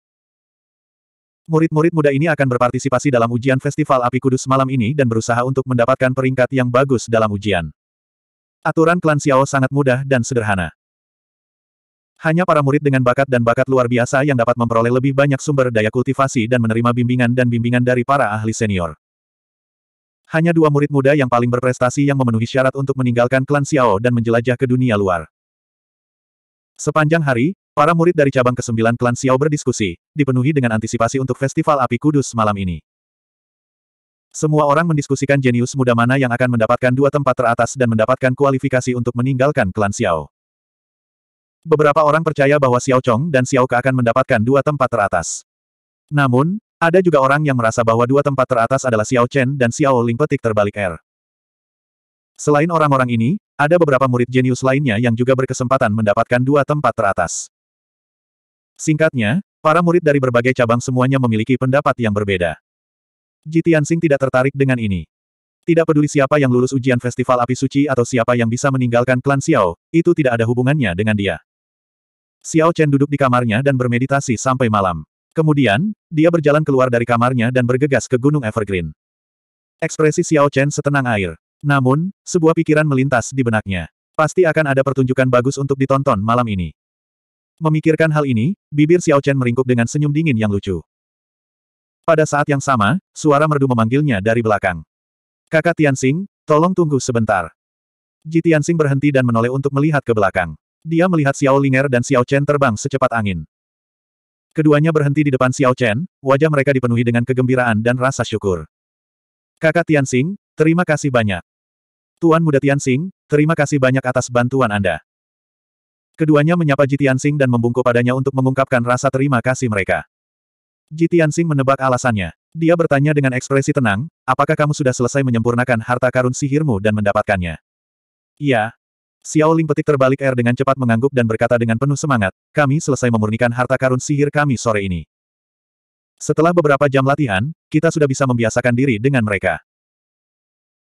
Murid-murid muda ini akan berpartisipasi dalam ujian Festival Api Kudus malam ini dan berusaha untuk mendapatkan peringkat yang bagus dalam ujian. Aturan klan Xiao sangat mudah dan sederhana. Hanya para murid dengan bakat dan bakat luar biasa yang dapat memperoleh lebih banyak sumber daya kultivasi dan menerima bimbingan dan bimbingan dari para ahli senior. Hanya dua murid muda yang paling berprestasi yang memenuhi syarat untuk meninggalkan klan Xiao dan menjelajah ke dunia luar. Sepanjang hari, para murid dari cabang ke-9 klan Xiao berdiskusi, dipenuhi dengan antisipasi untuk Festival Api Kudus malam ini. Semua orang mendiskusikan jenius muda mana yang akan mendapatkan dua tempat teratas dan mendapatkan kualifikasi untuk meninggalkan klan Xiao. Beberapa orang percaya bahwa Xiao Chong dan Xiao Ke akan mendapatkan dua tempat teratas. Namun, ada juga orang yang merasa bahwa dua tempat teratas adalah Xiao Chen dan Xiao Ling petik terbalik R. Selain orang-orang ini, ada beberapa murid jenius lainnya yang juga berkesempatan mendapatkan dua tempat teratas. Singkatnya, para murid dari berbagai cabang semuanya memiliki pendapat yang berbeda. Ji Tianxing tidak tertarik dengan ini. Tidak peduli siapa yang lulus ujian Festival Api Suci atau siapa yang bisa meninggalkan klan Xiao, itu tidak ada hubungannya dengan dia. Xiao Chen duduk di kamarnya dan bermeditasi sampai malam. Kemudian, dia berjalan keluar dari kamarnya dan bergegas ke Gunung Evergreen. Ekspresi Xiao Chen setenang air. Namun, sebuah pikiran melintas di benaknya. Pasti akan ada pertunjukan bagus untuk ditonton malam ini. Memikirkan hal ini, bibir Xiao Chen meringkuk dengan senyum dingin yang lucu. Pada saat yang sama, suara merdu memanggilnya dari belakang. Kakak Tianxing, tolong tunggu sebentar. Ji Tianxing berhenti dan menoleh untuk melihat ke belakang. Dia melihat Xiao Linger dan Xiao Chen terbang secepat angin. Keduanya berhenti di depan Xiao Chen, wajah mereka dipenuhi dengan kegembiraan dan rasa syukur. Kakak Tianxing, terima kasih banyak. Tuan muda Tianxing, terima kasih banyak atas bantuan Anda. Keduanya menyapa Ji Tianxing dan membungkuk padanya untuk mengungkapkan rasa terima kasih mereka. Ji Tianxing menebak alasannya. Dia bertanya dengan ekspresi tenang, apakah kamu sudah selesai menyempurnakan harta karun sihirmu dan mendapatkannya? Iya. Xiao Ling petik terbalik air dengan cepat mengangguk dan berkata dengan penuh semangat, kami selesai memurnikan harta karun sihir kami sore ini. Setelah beberapa jam latihan, kita sudah bisa membiasakan diri dengan mereka.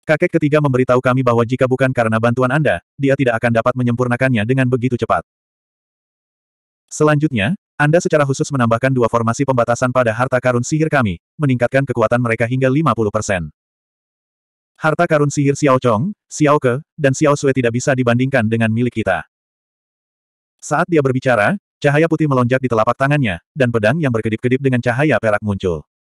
Kakek ketiga memberitahu kami bahwa jika bukan karena bantuan Anda, dia tidak akan dapat menyempurnakannya dengan begitu cepat. Selanjutnya, anda secara khusus menambahkan dua formasi pembatasan pada harta karun sihir kami, meningkatkan kekuatan mereka hingga 50%. Harta karun sihir Xiao Chong, Xiao Ke, dan Xiao Sui tidak bisa dibandingkan dengan milik kita. Saat dia berbicara, cahaya putih melonjak di telapak tangannya, dan pedang yang berkedip-kedip dengan cahaya perak muncul.